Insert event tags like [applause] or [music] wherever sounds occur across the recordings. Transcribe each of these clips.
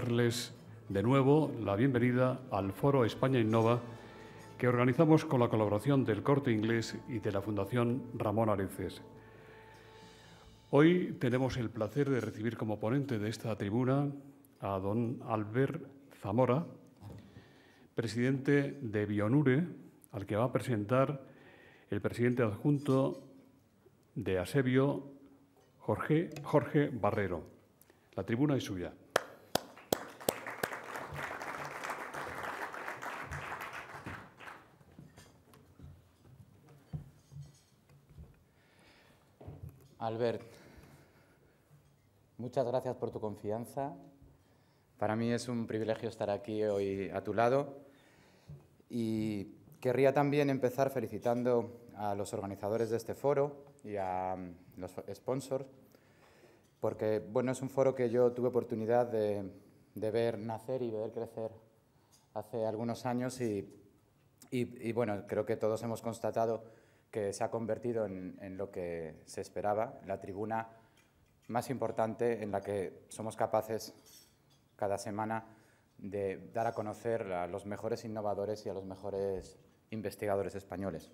darles de nuevo la bienvenida al Foro España Innova que organizamos con la colaboración del Corte Inglés y de la Fundación Ramón Areces. Hoy tenemos el placer de recibir como ponente de esta tribuna a don Albert Zamora, presidente de Bionure, al que va a presentar el presidente adjunto de Asebio, Jorge, Jorge Barrero. La tribuna es suya. Albert, muchas gracias por tu confianza. Para mí es un privilegio estar aquí hoy a tu lado y querría también empezar felicitando a los organizadores de este foro y a mm, los sponsors, porque bueno, es un foro que yo tuve oportunidad de, ver nacer y ver crecer hace algunos años y, y bueno, creo que todos hemos constatado que se ha convertido en, lo que se esperaba, la tribuna más importante en la que somos capaces cada semana de dar a conocer a los mejores innovadores y a los mejores investigadores españoles.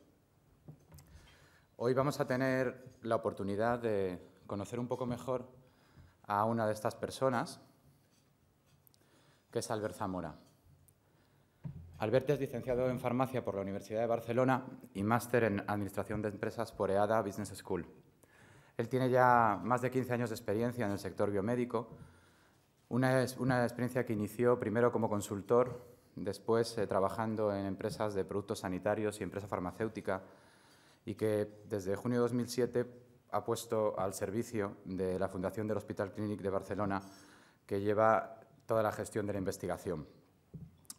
Hoy vamos a tener la oportunidad de conocer un poco mejor a una de estas personas, que es Albert Zamora. Alberto es licenciado en farmacia por la Universidad de Barcelona y máster en administración de empresas por EADA Business School. Él tiene ya más de 15 años de experiencia en el sector biomédico, una, experiencia que inició primero como consultor, después eh, trabajando en empresas de productos sanitarios y empresa farmacéutica, y que desde junio de 2007 ha puesto al servicio de la Fundación del Hospital Clínic de Barcelona, que lleva toda la gestión de la investigación.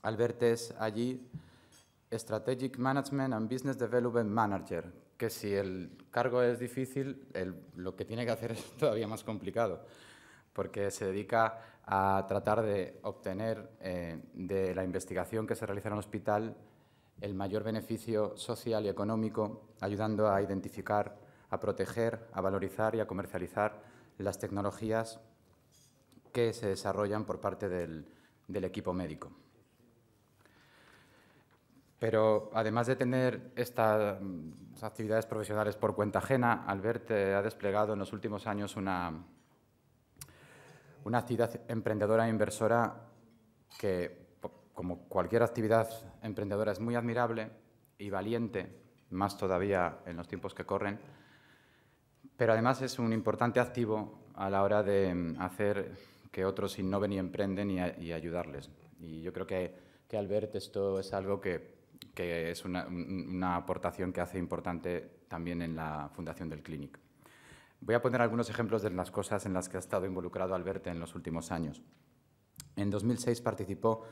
Albert es allí Strategic Management and Business Development Manager, que si el cargo es difícil, lo que tiene que hacer es [laughs] todavía más complicado, porque se dedica a tratar de obtener eh, de la investigación que se realiza en el hospital el mayor beneficio social y económico, ayudando a identificar, a proteger, a valorizar y a comercializar las tecnologías que se desarrollan por parte del equipo médico. Pero además de tener estas mm, actividades profesionales por cuenta ajena, Albert eh, ha desplegado en los últimos años una, una actividad emprendedora e inversora que, como cualquier actividad emprendedora, es muy admirable y valiente, más todavía en los tiempos que corren, pero además es un importante activo a la hora de mm, hacer que otros innoven y emprenden y, ayudarles. Y yo creo que, que Albert esto es algo que que es una, aportación que hace importante también en la fundación del Clinic. Voy a poner algunos ejemplos de las cosas en las que ha estado involucrado Alberto en los últimos años. En 2006 participó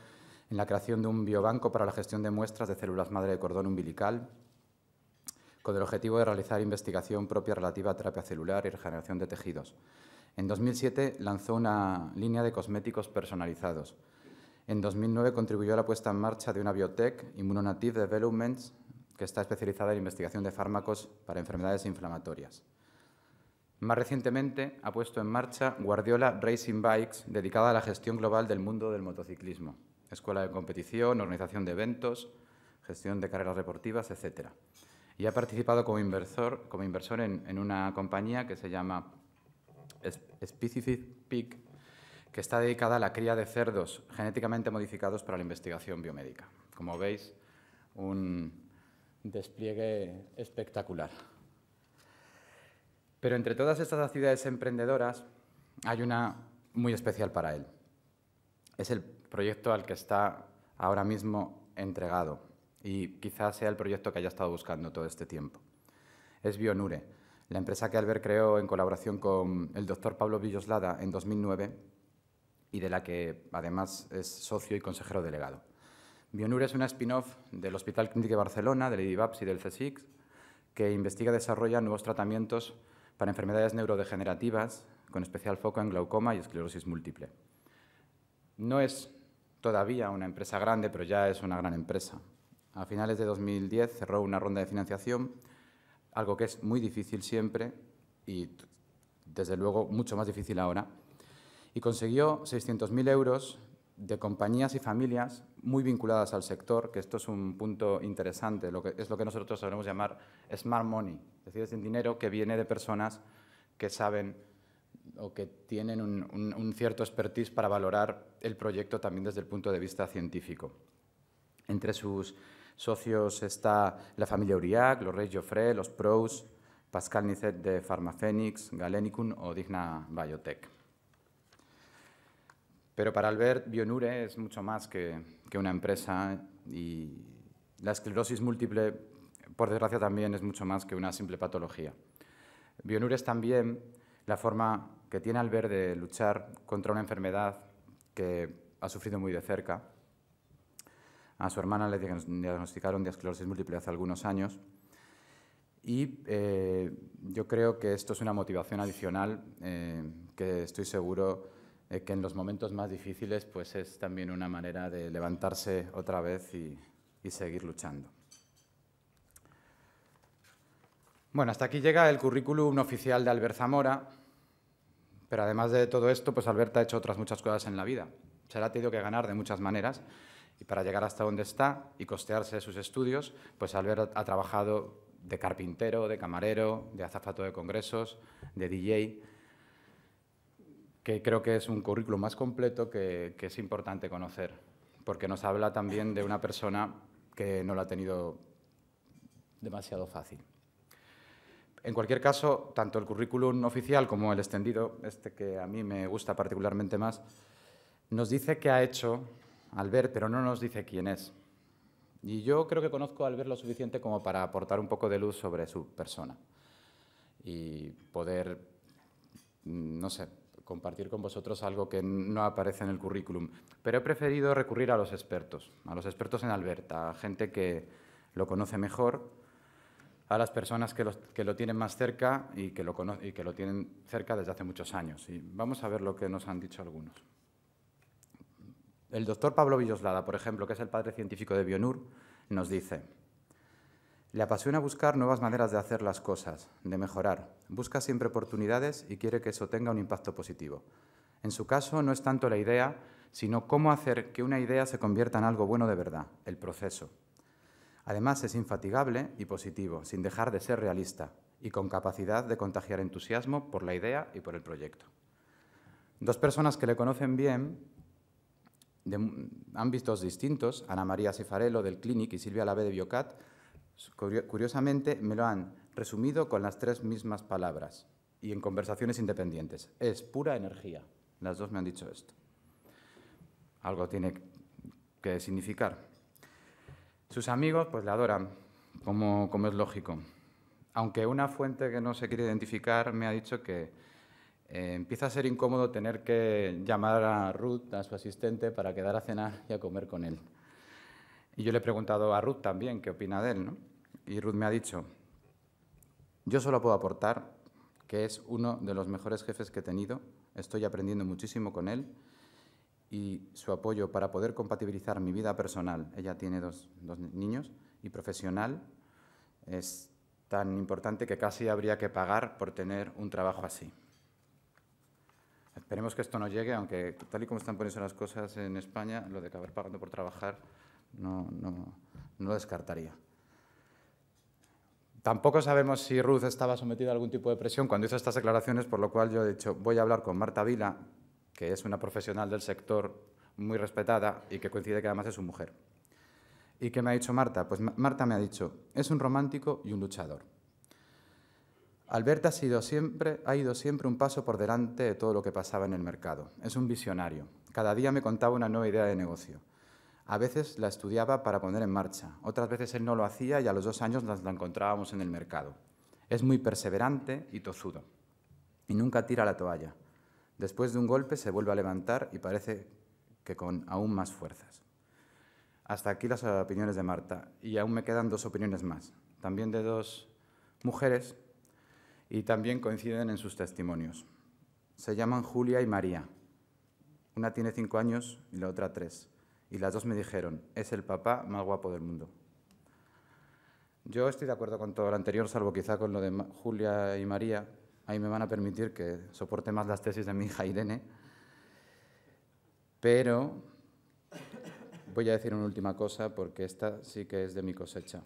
en la creación de un biobanco para la gestión de muestras de células madre de cordón umbilical, con el objetivo de realizar investigación propia relativa a terapia celular y regeneración de tejidos. En 2007 lanzó una línea de cosméticos personalizados, en 2009 contribuyó a la puesta en marcha de una biotech, Immunonative Developments, que está especializada en investigación de fármacos para enfermedades inflamatorias. Más recientemente ha puesto en marcha Guardiola Racing Bikes, dedicada a la gestión global del mundo del motociclismo, escuela de competición, organización de eventos, gestión de carreras deportivas, etc. Y ha participado como inversor, en, en una compañía que se llama Specific Peak que está dedicada a la cría de cerdos genéticamente modificados para la investigación biomédica. Como veis, un despliegue espectacular. Pero entre todas estas actividades emprendedoras hay una muy especial para él. Es el proyecto al que está ahora mismo entregado y quizás sea el proyecto que haya estado buscando todo este tiempo. Es Bionure, la empresa que Albert creó en colaboración con el doctor Pablo Villoslada en 2009 y de la que además es socio y consejero delegado. Bionur es una spin-off del Hospital Clínico de Barcelona, del IDIVAPS y del CSIC, que investiga y desarrolla nuevos tratamientos para enfermedades neurodegenerativas, con especial foco en glaucoma y esclerosis múltiple. No es todavía una empresa grande, pero ya es una gran empresa. A finales de 2010 cerró una ronda de financiación, algo que es muy difícil siempre y desde luego mucho más difícil ahora, y consiguió 600.000 euros de compañías y familias muy vinculadas al sector, que esto es un punto interesante, lo que, es lo que nosotros sabemos llamar smart money, es decir, es dinero que viene de personas que saben o que tienen un, cierto expertise para valorar el proyecto también desde el punto de vista científico. Entre sus socios está la familia Uriac, los Reyes Joffre, los Pros, Pascal Nicet de Pharmafenix, Galenicum o Digna Biotech. Pero para Albert, Bionure es mucho más que, una empresa y la esclerosis múltiple, por desgracia, también es mucho más que una simple patología. Bionure es también la forma que tiene Albert de luchar contra una enfermedad que ha sufrido muy de cerca. A su hermana le diagnosticaron esclerosis múltiple hace algunos años y eh, yo creo que esto es una motivación adicional eh, que estoy seguro eh, que en los momentos más difíciles pues es también una manera de levantarse otra vez y, seguir luchando. Bueno, hasta aquí llega el currículum oficial de Albert Zamora, pero además de todo esto, pues Albert ha hecho otras muchas cosas en la vida. Se ha tenido que ganar de muchas maneras y para llegar hasta donde está y costearse sus estudios, pues Albert ha trabajado de carpintero, de camarero, de azafato de congresos, de DJ, que creo que es un currículum más completo que, es importante conocer, porque nos habla también de una persona que no lo ha tenido demasiado fácil. En cualquier caso, tanto el currículum oficial como el extendido, este que a mí me gusta particularmente más, nos dice qué ha hecho Albert, pero no nos dice quién es. Y yo creo que conozco a Albert lo suficiente como para aportar un poco de luz sobre su persona y poder, mm, no sé, compartir con vosotros algo que no aparece en el currículum, pero he preferido recurrir a los expertos, a los expertos en Alberta, a gente que lo conoce mejor, a las personas que, lo tienen más cerca y que lo, y que lo tienen cerca desde hace muchos años. Y vamos a ver lo que nos han dicho algunos. El doctor Pablo Villoslada, por ejemplo, que es el padre científico de Bionur, nos dice, le apasiona buscar nuevas maneras de hacer las cosas, de mejorar. Busca siempre oportunidades y quiere que eso tenga un impacto positivo. En su caso, no es tanto la idea, sino cómo hacer que una idea se convierta en algo bueno de verdad, el proceso. Además, es infatigable y positivo, sin dejar de ser realista y con capacidad de contagiar entusiasmo por la idea y por el proyecto. Dos personas que le conocen bien, de ámbitos distintos, Ana María Cifarello del Clinic y Silvia Lave de Biocat, pues, curiosamente, me lo han resumido con las tres mismas palabras y en conversaciones independientes. Es pura energía. Las dos me han dicho esto. Algo tiene que significar. Sus amigos pues le adoran, como, es lógico. Aunque una fuente que no se quiere identificar me ha dicho que eh, empieza a ser incómodo tener que llamar a Ruth, a su asistente, para quedar a cenar y a comer con él. Y yo le he preguntado a Ruth también qué opina de él, ¿no? Y Ruth me ha dicho, yo solo puedo aportar que es uno de los mejores jefes que he tenido, estoy aprendiendo muchísimo con él y su apoyo para poder compatibilizar mi vida personal, ella tiene dos, dos niños, y profesional, es tan importante que casi habría que pagar por tener un trabajo así. Esperemos que esto no llegue, aunque tal y como están poniendo las cosas en España, lo de acabar pagando por trabajar no, no, lo descartaría. Tampoco sabemos si Ruth estaba sometida a algún tipo de presión cuando hizo estas declaraciones, por lo cual yo he dicho, voy a hablar con Marta Vila, que es una profesional del sector muy respetada y que coincide que además es su mujer. ¿Y qué me ha dicho Marta? Pues Marta me ha dicho, es un romántico y un luchador. Alberta ha, sido siempre, ha ido siempre un paso por delante de todo lo que pasaba en el mercado. Es un visionario. Cada día me contaba una nueva idea de negocio. A veces la estudiaba para poner en marcha, otras veces él no lo hacía y a los dos años nos la encontrábamos en el mercado. Es muy perseverante y tozudo, y nunca tira la toalla. Después de un golpe se vuelve a levantar y parece que con aún más fuerzas. Hasta aquí las opiniones de Marta, y aún me quedan dos opiniones más, también de dos mujeres, y también coinciden en sus testimonios. Se llaman Julia y María. Una tiene cinco años y la otra tres y las dos me dijeron, es el papá más guapo del mundo. Yo estoy de acuerdo con todo lo anterior, salvo quizá con lo de Julia y María. Ahí me van a permitir que soporte más las tesis de mi hija Irene. Pero voy a decir una última cosa porque esta sí que es de mi cosecha.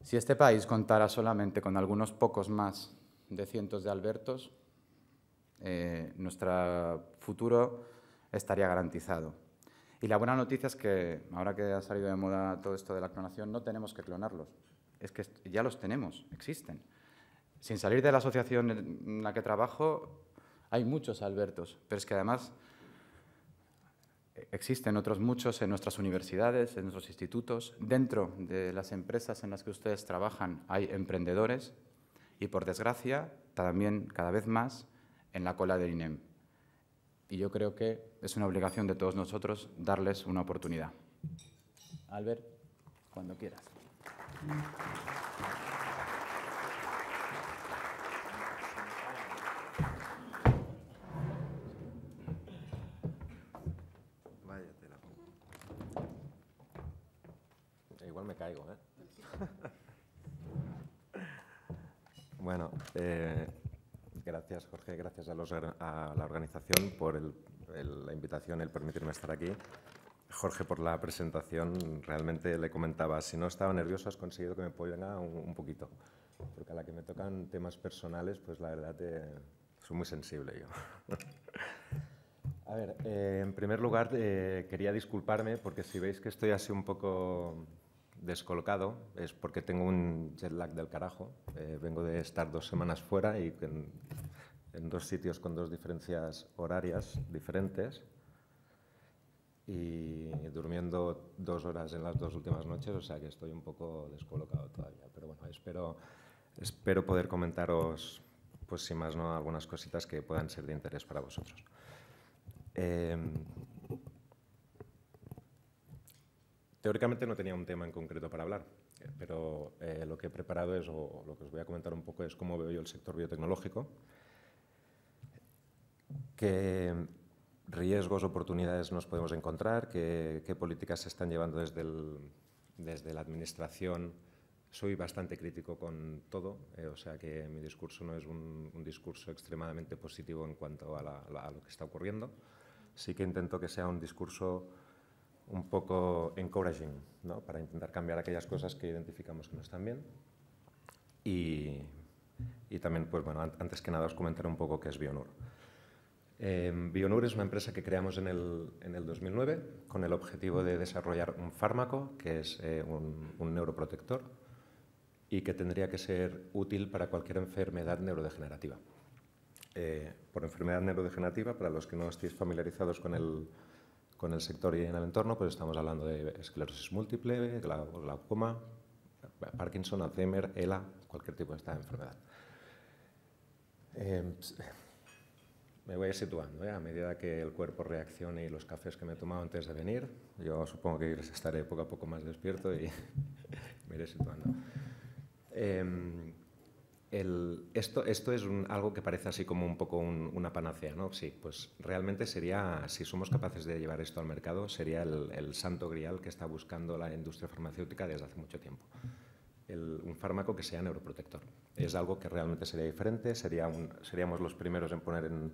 Si este país contara solamente con algunos pocos más de cientos de Albertos, eh, nuestro futuro estaría garantizado. Y la buena noticia es que ahora que ha salido de moda todo esto de la clonación, no tenemos que clonarlos. Es que ya los tenemos, existen. Sin salir de la asociación en la que trabajo, hay muchos Albertos, pero es que además eh, existen otros muchos en nuestras universidades, en nuestros institutos. Dentro de las empresas en las que ustedes trabajan hay emprendedores y, por desgracia, también cada vez más en la cola del INEM y yo creo que es una obligación de todos nosotros darles una oportunidad. Albert, cuando quieras. Igual me caigo, ¿eh? [laughs] bueno, eh, Gracias, Jorge. Gracias a, los, a la organización por la invitación, el permitirme estar aquí. Jorge, por la presentación, realmente le comentaba, si no estaba nervioso, has conseguido que me ponga un, poquito. Porque a la que me tocan temas personales, pues la verdad eh, soy muy sensible yo. [laughs] a ver, eh, en primer lugar, eh, quería disculparme porque si veis que estoy así un poco descolocado es porque tengo un jet lag del carajo. Eh, vengo de estar dos semanas fuera y en, dos sitios con dos diferencias horarias diferentes y durmiendo dos horas en las dos últimas noches, o sea que estoy un poco descolocado todavía. Pero bueno, espero, espero poder comentaros, pues si más no, algunas cositas que puedan ser de interés para vosotros. Eh, Teóricamente no tenía un tema en concreto para hablar, eh, pero eh, lo que he preparado es, o lo que os voy a comentar un poco es cómo veo yo el sector biotecnológico, qué riesgos, oportunidades nos podemos encontrar, qué, políticas se están llevando desde, desde la administración. Soy bastante crítico con todo, eh, o sea que mi discurso no es un, discurso extremadamente positivo en cuanto a, a lo que está ocurriendo. Sí que intento que sea un discurso un poco encouraging, ¿no? para intentar cambiar aquellas cosas que identificamos que no están bien. Y, y también, pues bueno, antes que nada os comentaré un poco qué es Bionur. Eh, Bionur es una empresa que creamos en el, en el, 2009 con el objetivo de desarrollar un fármaco que es eh, un, neuroprotector y que tendría que ser útil para cualquier enfermedad neurodegenerativa. Eh, por enfermedad neurodegenerativa, para los que no estéis familiarizados con el, con el sector y en el entorno, pues estamos hablando de esclerosis múltiple, glaucoma, Parkinson, Alzheimer, ELA, cualquier tipo de esta enfermedad. Em, me voy situando, ¿eh? a medida que el cuerpo reaccione y los cafés que me he tomado antes de venir, yo supongo que estaré poco a poco más despierto y [laughs] me iré situando. Em, el, esto, esto es un, algo que parece así como un poco una panacea, ¿no? Sí, pues realmente sería, si somos capaces de llevar esto al mercado, sería el, santo grial que está buscando la industria farmacéutica desde hace mucho tiempo. un fármaco que sea neuroprotector. Es algo que realmente sería diferente, sería un, seríamos los primeros en poner en,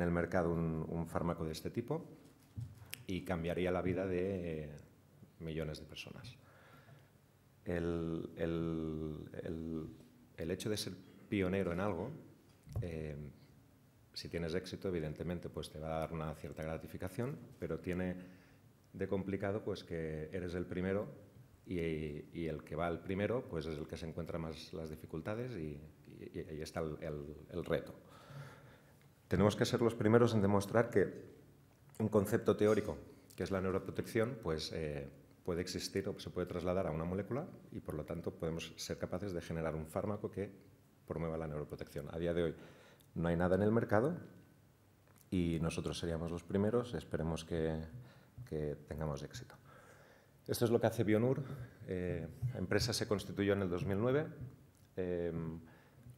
el mercado un, un, fármaco de este tipo y cambiaría la vida de millones de personas. El, el, el hecho de ser pionero en algo, eh, si tienes éxito, evidentemente, pues te va a dar una cierta gratificación, pero tiene de complicado pues que eres el primero y, el que va al primero pues es el que se encuentra más las dificultades y, ahí está el, reto. Tenemos que ser los primeros en demostrar que un concepto teórico, que es la neuroprotección, pues eh, puede existir o se puede trasladar a una molécula y por lo tanto podemos ser capaces de generar un fármaco que promueva la neuroprotección. A día de hoy no hay nada en el mercado y nosotros seríamos los primeros, esperemos que, tengamos éxito. Esto es lo que hace Bionur. la eh, empresa se constituyó en el 2009 eh,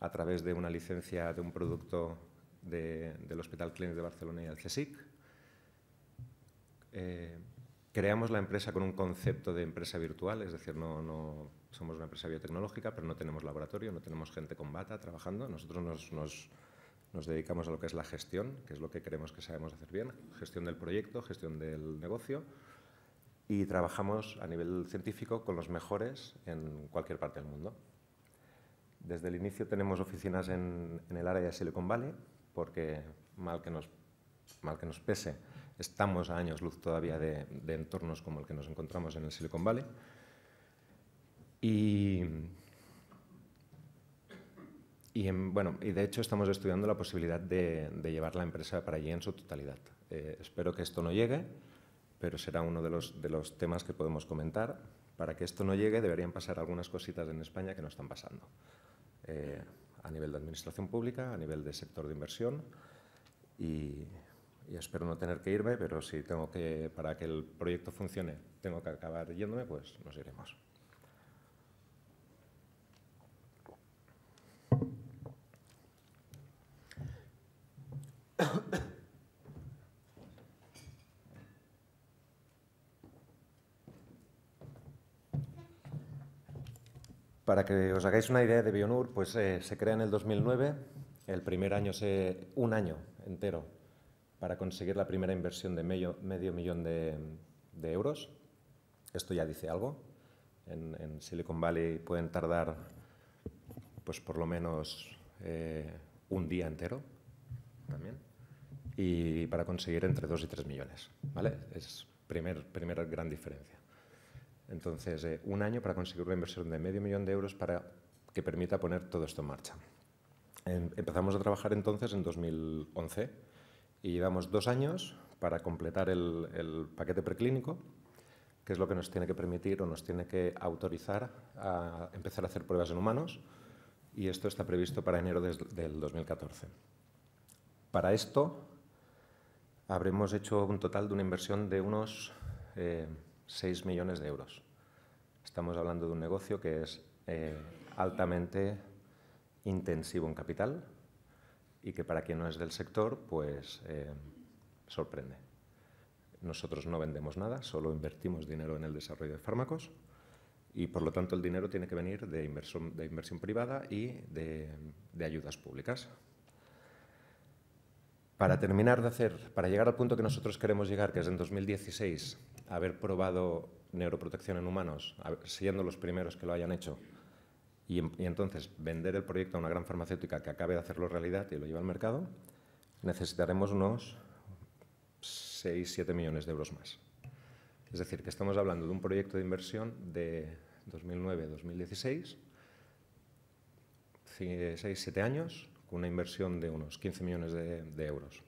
a través de una licencia de un producto del Hospital Clínic de Barcelona y el CSIC. Creamos la empresa con un concepto de empresa virtual, es decir, no, somos una empresa biotecnológica, pero no tenemos laboratorio, no tenemos gente con bata trabajando. Nosotros nos, dedicamos a lo que es la gestión, que es lo que creemos que sabemos hacer bien, gestión del proyecto, gestión del negocio, y trabajamos a nivel científico con los mejores en cualquier parte del mundo. Desde el inicio tenemos oficinas en, en el área de Silicon Valley, porque mal que nos, mal que nos pese, Estamos a años luz todavía de, entornos como el que nos encontramos en el Silicon Valley. Y, bueno, y de hecho estamos estudiando la posibilidad de, llevar la empresa para allí en su totalidad. Eh, espero que esto no llegue, pero será uno de los, temas que podemos comentar. Para que esto no llegue deberían pasar algunas cositas en España que no están pasando. Eh, a nivel de administración pública, a nivel de sector de inversión y y espero no tener que irme, pero si tengo que, para que el proyecto funcione, tengo que acabar yéndome, pues nos iremos. Para que os hagáis una idea de Bionur, pues eh, se crea en el 2009, el primer año, es un año entero para conseguir la primera inversión de medio, millón de, euros. Esto ya dice algo. En, Silicon Valley pueden tardar pues por lo menos eh, un día entero también. Y para conseguir entre dos y tres millones. ¿vale? Es primer, primera gran diferencia. Entonces, eh, un año para conseguir una inversión de medio millón de euros para que permita poner todo esto en marcha. Em, empezamos a trabajar entonces en 2011 y llevamos dos años para completar el, paquete preclínico, que es lo que nos tiene que permitir o nos tiene que autorizar a empezar a hacer pruebas en humanos, y esto está previsto para enero del 2014. Para esto habremos hecho un total de una inversión de unos 6 eh, millones de euros. Estamos hablando de un negocio que es eh, altamente intensivo en capital, y que para quien no es del sector, pues eh, sorprende. Nosotros no vendemos nada, solo invertimos dinero en el desarrollo de fármacos y por lo tanto el dinero tiene que venir de inversión, privada y de, de ayudas públicas. Para terminar de hacer, para llegar al punto que nosotros queremos llegar, que es en 2016 haber probado neuroprotección en humanos, siendo los primeros que lo hayan hecho, y, entonces vender el proyecto a una gran farmacéutica que acabe de hacerlo realidad y lo lleva al mercado, necesitaremos unos 6-7 millones de euros más. Es decir, que estamos hablando de un proyecto de inversión de 2009-2016, 6-7 años, con una inversión de unos 15 millones de euros.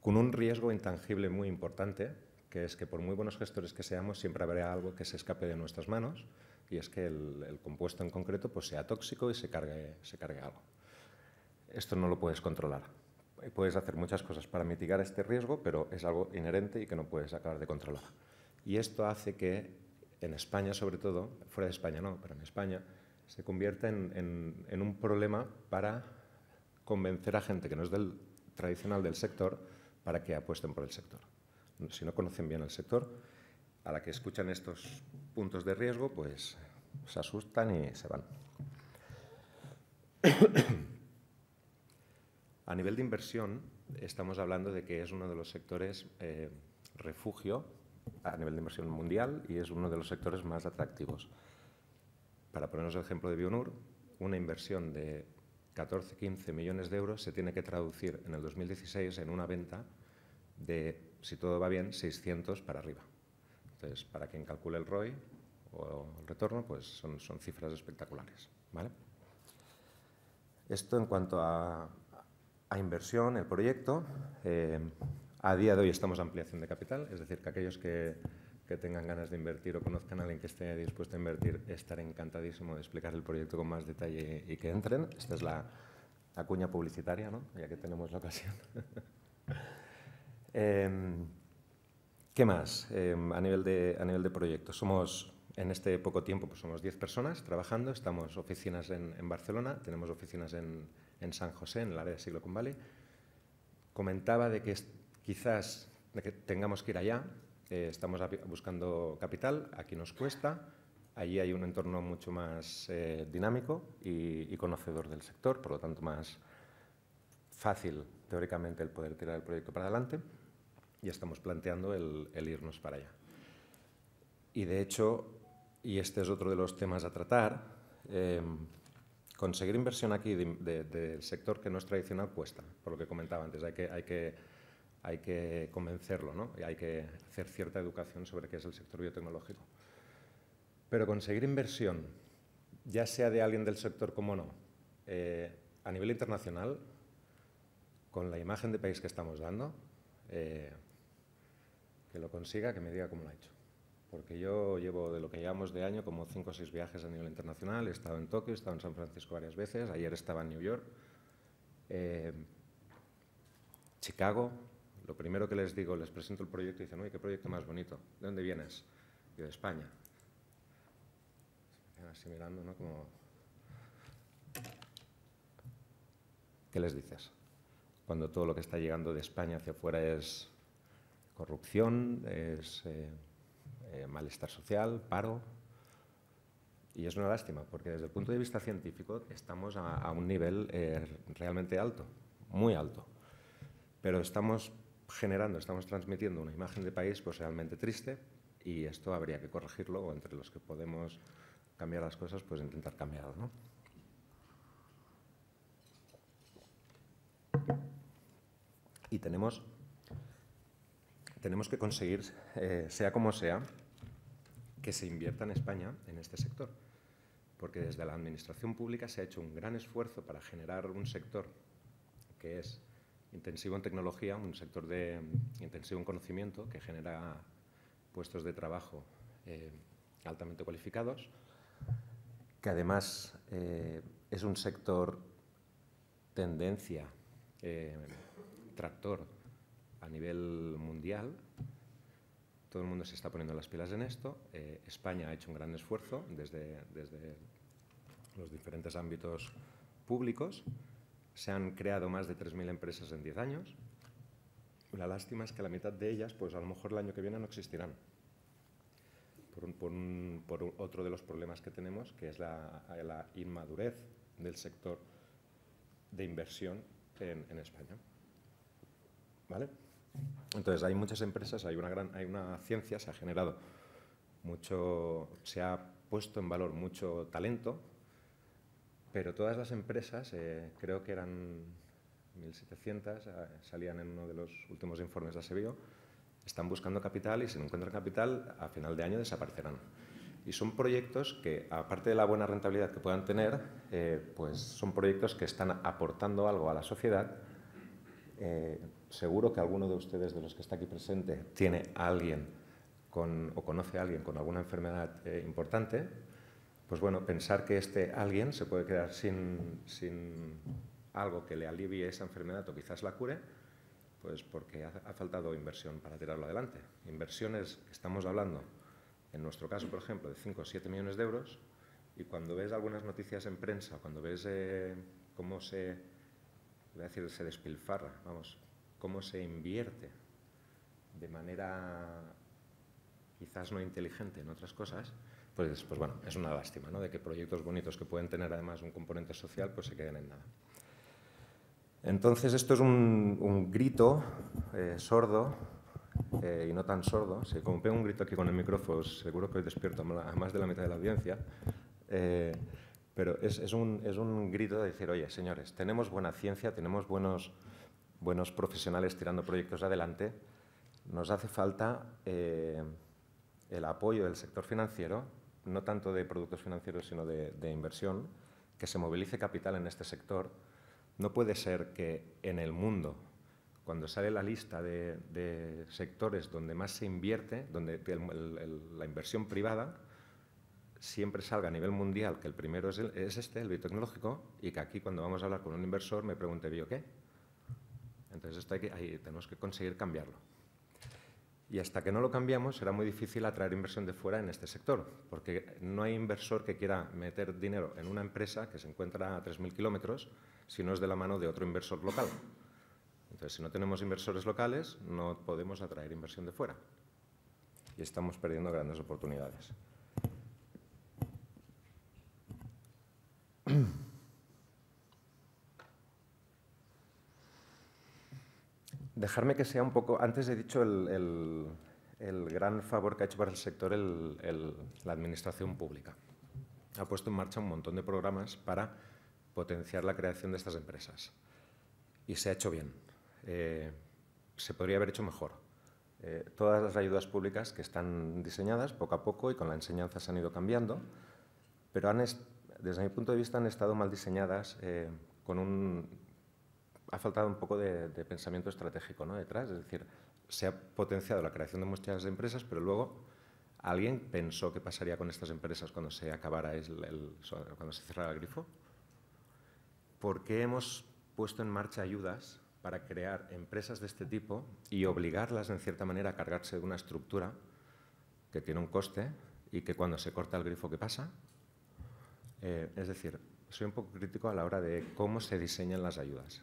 Con un riesgo intangible muy importante, que es que por muy buenos gestores que seamos, siempre habrá algo que se escape de nuestras manos y es que el, compuesto en concreto pues, sea tóxico y se cargue, algo. Esto no lo puedes controlar. Puedes hacer muchas cosas para mitigar este riesgo, pero es algo inherente y que no puedes acabar de controlar. Y esto hace que en España, sobre todo, fuera de España no, pero en España, se convierta en, un problema para convencer a gente que no es del tradicional del sector para que apuesten por el sector. Si no conocen bien el sector, a la que escuchan estos puntos de riesgo, pues se asustan y se van. [coughs] a nivel de inversión, estamos hablando de que es uno de los sectores eh, refugio a nivel de inversión mundial y es uno de los sectores más atractivos. Para ponernos el ejemplo de Bionur, una inversión de 14-15 millones de euros se tiene que traducir en el 2016 en una venta de, si todo va bien, 600 para arriba. Entonces, para quien calcule el ROI o el retorno, pues son, cifras espectaculares. Esto en cuanto a, inversión, el proyecto. Eh, a día de hoy estamos a ampliación de capital, es decir, que aquellos que, tengan ganas de invertir o conozcan a alguien que esté dispuesto a invertir, estaré encantadísimo de explicar el proyecto con más detalle y que entren. Esta es la, la cuña publicitaria, ya que tenemos la ocasión. [laughs] Eh, ¿Qué más em, a, nivel de, a nivel de proyectos? Somos, en este poco tiempo, pues somos 10 personas trabajando, estamos oficinas en, Barcelona, tenemos oficinas en, San José, en el área de Silicon Valley. Comentaba de que quizás de que tengamos que ir allá, eh, estamos buscando capital, aquí nos cuesta, allí hay un entorno mucho más eh, dinámico y conocedor del sector, por lo tanto más fácil teóricamente el poder tirar el proyecto para adelante y estamos planteando el, irnos para allá. Y de hecho, y este es otro de los temas a tratar, em, conseguir inversión aquí del sector que no es tradicional cuesta, por lo que comentaba antes, hay que, hay que, hay que convencerlo, ¿no? y hay que hacer cierta educación sobre qué es el sector biotecnológico. Pero conseguir inversión, ya sea de alguien del sector como no, eh, a nivel internacional, con la imagen de país que estamos dando, eh, que lo consiga, que me diga cómo lo ha hecho. Porque yo llevo de lo que llevamos de año como cinco o seis viajes a nivel internacional. He estado en Tokio, he estado en San Francisco varias veces, ayer estaba en New York, eh, Chicago. Lo primero que les digo, les presento el proyecto y dicen, uy, qué proyecto más bonito, ¿de dónde vienes? Yo de España. Así mirando, ¿no? Como... ¿Qué les dices? Cuando todo lo que está llegando de España hacia afuera es corrupción, es eh, eh, malestar social, paro. Y es una lástima, porque desde el punto de vista científico estamos a, un nivel eh, realmente alto, muy alto. Pero estamos generando, estamos transmitiendo una imagen de país pues, realmente triste y esto habría que corregirlo o entre los que podemos cambiar las cosas, pues intentar cambiarlo. ¿no? Y tenemos tenemos que conseguir, eh, sea como sea, que se invierta en España en este sector. Porque desde la Administración Pública se ha hecho un gran esfuerzo para generar un sector que es intensivo en tecnología, un sector de mm, intensivo en conocimiento que genera puestos de trabajo eh, altamente cualificados, que además eh, es un sector tendencia, tractor a nivel mundial. Todo el mundo se está poniendo las pilas en esto. Eh, España ha hecho un gran esfuerzo desde, desde los diferentes ámbitos públicos. Se han creado más de 3.000 empresas en 10 años. La lástima es que la mitad de ellas, pues a lo mejor el año que viene no existirán. Por, otro de los problemas que tenemos, que es la, inmadurez del sector de inversión en, en España. ¿Vale? Entonces, hay muchas empresas, hay una, gran, hay una ciencia, se ha generado mucho, se ha puesto en valor mucho talento, pero todas las empresas, eh, creo que eran 1.700, eh, salían en uno de los últimos informes de Asebio, están buscando capital y si no encuentran capital, a final de año desaparecerán. Y son proyectos que, aparte de la buena rentabilidad que puedan tener, eh, pues son proyectos que están aportando algo a la sociedad. Eh, seguro que alguno de ustedes, de los que está aquí presente, tiene alguien o conoce a alguien con alguna enfermedad eh, importante, pues bueno, pensar que este alguien se puede quedar sin, algo que le alivie esa enfermedad o quizás la cure, pues porque ha, faltado inversión para tirarlo adelante. Inversiones estamos hablando, en nuestro caso, por ejemplo, de 5 o 7 millones de euros, y cuando ves algunas noticias en prensa, cuando ves eh, cómo se, decir, se despilfarra, vamos, cómo se invierte de manera quizás no inteligente en otras cosas, pues, pues bueno, es una lástima, ¿no? De que proyectos bonitos que pueden tener además un componente social, pues se queden en nada. Entonces esto es un, grito eh, sordo eh, y no tan sordo. Si como pego un grito aquí con el micrófono, seguro que hoy despierto a más de la mitad de la audiencia. Eh, pero es, es, un, es, un, grito de decir, oye, señores, tenemos buena ciencia, tenemos buenos buenos profesionales tirando proyectos adelante, nos hace falta eh, el apoyo del sector financiero, no tanto de productos financieros, sino de, inversión, que se movilice capital en este sector. No puede ser que en el mundo cuando sale la lista de, sectores donde más se invierte, donde la inversión privada siempre salga a nivel mundial, que el primero es, este, el biotecnológico, y que aquí cuando vamos a hablar con un inversor me pregunte, vio qué? Entonces tenemos que conseguir cambiarlo. Y hasta que no lo cambiamos será muy difícil atraer inversión de fuera en este sector, porque no hay inversor que quiera meter dinero en una empresa que se encuentra a 3.000 kilómetros si no es de la mano de otro inversor local. Entonces, si no tenemos inversores locales, no podemos atraer inversión de fuera. Y estamos perdiendo grandes oportunidades. dejarme que sea un poco, antes he dicho el, gran favor que ha hecho para el sector la Administración Pública. Ha puesto en marcha un montón de programas para potenciar la creación de estas empresas. Y se ha hecho bien. Eh, se podría haber hecho mejor. Eh, todas las ayudas públicas que están diseñadas poco a poco y con la enseñanza se han ido cambiando, pero han desde mi punto de vista han estado mal diseñadas eh, con un ha faltado un poco de, pensamiento estratégico ¿no? detrás, es decir, se ha potenciado la creación de muchas empresas, pero luego alguien pensó qué pasaría con estas empresas cuando se acabara cuando se cerrara el grifo. ¿Por qué hemos puesto en marcha ayudas para crear empresas de este tipo y obligarlas, en cierta manera, a cargarse de una estructura que tiene un coste y que cuando se corta el grifo, ¿qué pasa? Eh, es decir, soy un poco crítico a la hora de cómo se diseñan las ayudas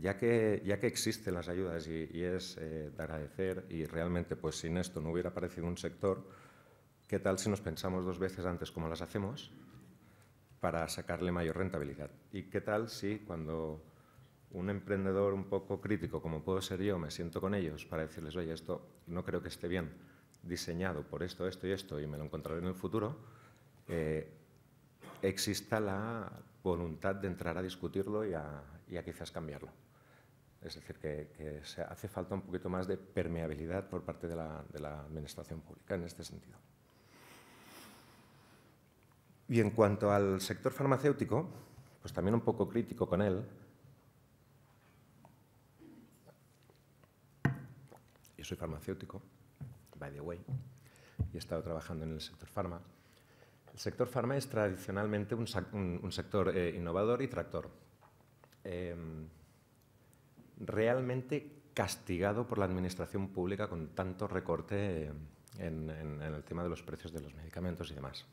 ya que, ya que existen las ayudas y, es eh, de agradecer, y realmente pues sin esto no hubiera aparecido un sector, ¿qué tal si nos pensamos dos veces antes como las hacemos para sacarle mayor rentabilidad? ¿Y qué tal si cuando un emprendedor un poco crítico, como puedo ser yo, me siento con ellos para decirles, oye, esto no creo que esté bien diseñado por esto, esto y esto, y me lo encontraré en el futuro, eh, exista la, voluntad de entrar a discutirlo y a quizás cambiarlo. Es decir, que, se hace falta un poquito más de permeabilidad por parte de la, administración pública en este sentido. Y en cuanto al sector farmacéutico, pues también un poco crítico con él. Yo soy farmacéutico, by the way, y he estado trabajando en el sector farma. El sector farma es tradicionalmente un, sector eh, innovador y tractor. Em, realmente castigado por la administración pública con tanto recorte en, el tema de los precios de los medicamentos y demás.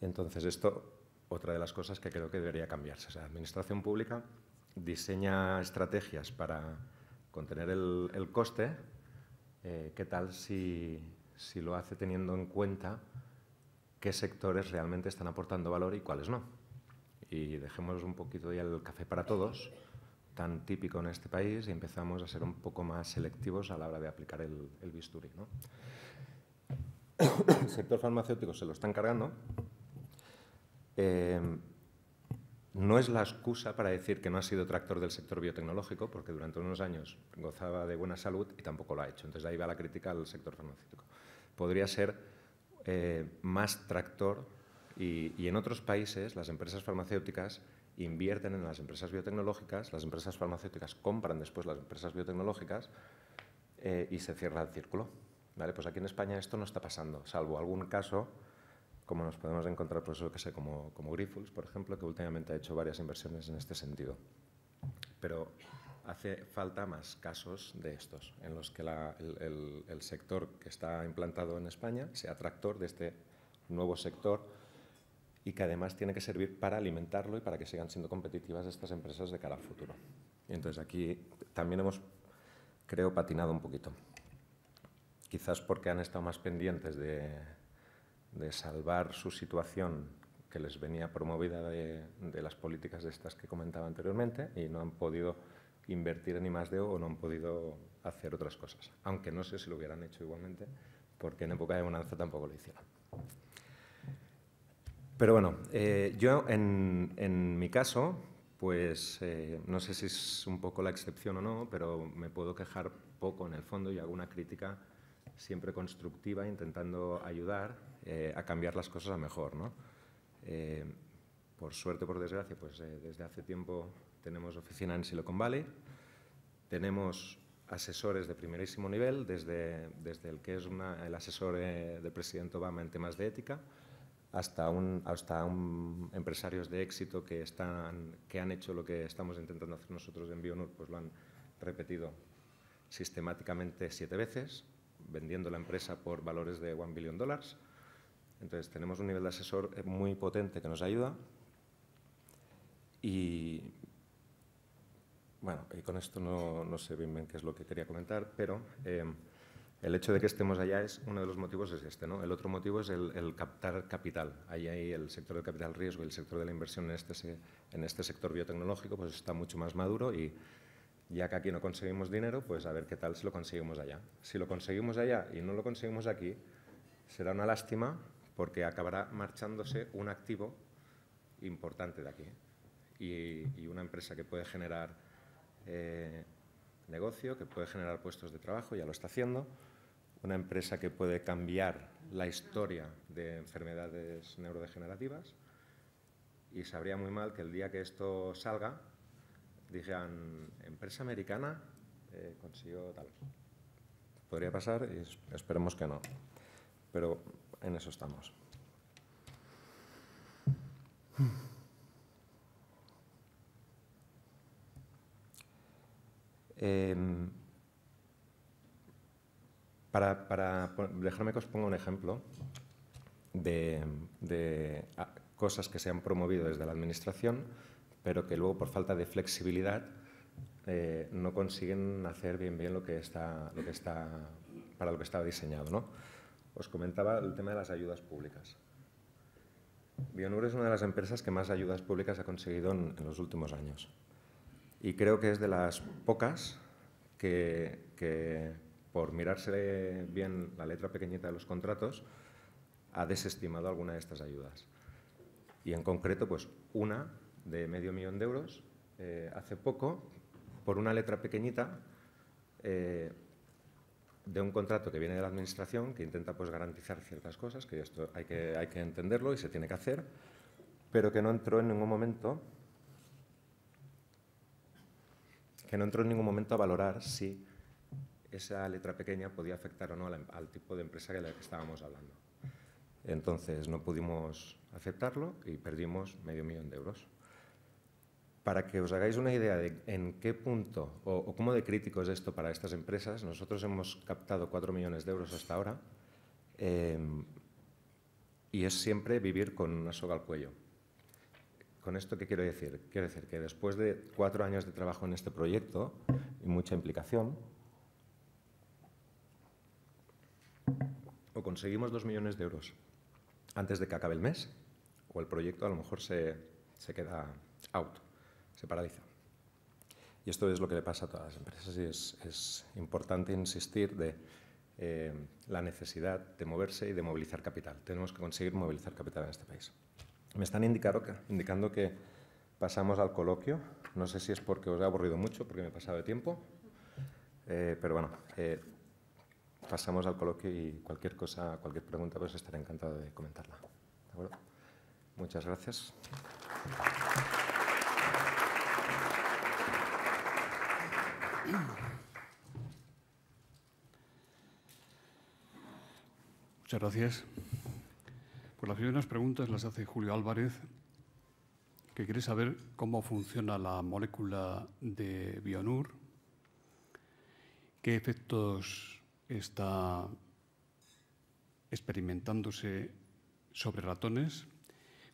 Entonces, esto, otra de las cosas que creo que debería cambiarse. la administración pública diseña estrategias para contener el, coste. Eh, ¿Qué tal si, si lo hace teniendo en cuenta qué sectores realmente están aportando valor y cuáles no? Y dejemos un poquito ya el café para todos tan típico en este país y empezamos a ser un poco más selectivos a la hora de aplicar el, el bisturí. el sector farmacéutico se lo está encargando. Eh, no es la excusa para decir que no ha sido tractor del sector biotecnológico, porque durante unos años gozaba de buena salud y tampoco lo ha hecho. Entonces ahí va la crítica al sector farmacéutico. Podría ser eh, más tractor y en otros países las empresas farmacéuticas invierten en las empresas biotecnológicas, las empresas farmacéuticas compran después las empresas biotecnológicas eh, y se cierra el círculo. ¿Vale? Pues aquí en España esto no está pasando, salvo algún caso, como nos podemos encontrar, por eso que sé, como, como Grifols, por ejemplo, que últimamente ha hecho varias inversiones en este sentido. Pero hace falta más casos de estos, en los que el, el sector que está implantado en España sea tractor de este nuevo sector y que además tiene que servir para alimentarlo y para que sigan siendo competitivas estas empresas de cara al futuro. entonces aquí también hemos, creo, patinado un poquito. Quizás porque han estado más pendientes de, de salvar su situación que les venía promovida de, de, las políticas de estas que comentaba anteriormente y no han podido invertir en de o no han podido hacer otras cosas. Aunque no sé si lo hubieran hecho igualmente, porque en época de bonanza tampoco lo hicieron. Pero bueno, eh, yo en, mi caso, pues eh, no sé si es un poco la excepción o no, pero me puedo quejar poco en el fondo y hago una crítica siempre constructiva, intentando ayudar eh, a cambiar las cosas a mejor. ¿no? por suerte, por desgracia, pues desde hace tiempo tenemos oficina en Silicon Valley, tenemos asesores de primerísimo nivel, desde, desde el que es el asesor del presidente Obama en temas de ética, hasta, un, hasta empresarios de éxito que, están, que han hecho lo que estamos intentando hacer nosotros en Bionur, pues lo han repetido sistemáticamente siete veces, vendiendo la empresa por valores de 1 billón dólares. Entonces tenemos un nivel de asesor muy potente que nos ayuda y bueno, y con esto no, no sé bien, bien qué es lo que quería comentar, pero eh, el hecho de que estemos allá es uno de los motivos es este. ¿no? El otro motivo es el, captar capital. Ahí hay el sector del capital riesgo y el sector de la inversión este en este, sector biotecnológico pues está mucho más maduro y ya que aquí no conseguimos dinero, pues a ver qué tal si lo conseguimos allá. Si lo conseguimos allá y no lo conseguimos aquí, será una lástima porque acabará marchándose un activo importante de aquí ¿eh? y, una empresa que puede generar eh, negocio, que puede generar puestos de trabajo, ya lo está haciendo, una empresa que puede cambiar la historia de enfermedades neurodegenerativas y sabría muy mal que el día que esto salga dijeran, empresa americana eh, consiguió tal. Podría pasar y esperemos que no, pero en eso estamos. Em, para, dejarme que os ponga un ejemplo de, cosas que se han promovido desde la Administración, pero que luego por falta de flexibilidad eh, no consiguen hacer bien bien lo que está, lo que está para lo que estaba diseñado. ¿no? Os comentaba el tema de las ayudas públicas. Bionur es una de las empresas que más ayudas públicas ha conseguido en, en los últimos años. Y creo que es de las pocas que, que, por mirarse bien la letra pequeñita de los contratos, ha desestimado alguna de estas ayudas. Y en concreto, pues una de medio millón de euros, eh, hace poco, por una letra pequeñita eh, de un contrato que viene de la Administración, que intenta pues, garantizar ciertas cosas, que esto hay que, hay que entenderlo y se tiene que hacer, pero que no entró en ningún momento que no entró en ningún momento a valorar si esa letra pequeña podía afectar o no al em, tipo de empresa de la que estábamos hablando. Entonces no pudimos aceptarlo y perdimos medio millón de euros. Para que os hagáis una idea de en qué punto o, cómo de crítico es esto para estas empresas, nosotros hemos captado 4 millones de euros hasta ahora em, y es siempre vivir con una soga al cuello. ¿Con esto qué quiero decir? Quiero decir que después de cuatro años de trabajo en este proyecto y mucha implicación, o conseguimos dos millones de euros antes de que acabe el mes, o el proyecto a lo mejor se, queda out, se paraliza. Y esto es lo que le pasa a todas las empresas y es, importante insistir de eh, la necesidad de moverse y de movilizar capital. Tenemos que conseguir movilizar capital en este país. Me están indicando que, indicando que pasamos al coloquio. No sé si es porque os he aburrido mucho, porque me he pasado de tiempo. Eh, pero bueno, eh, pasamos al coloquio y cualquier cosa, cualquier pregunta, pues estaré encantado de comentarla. Muchas gracias. Muchas gracias. Por pues las primeras preguntas las hace Julio Álvarez, que quiere saber cómo funciona la molécula de Bionur, qué efectos está experimentándose sobre ratones.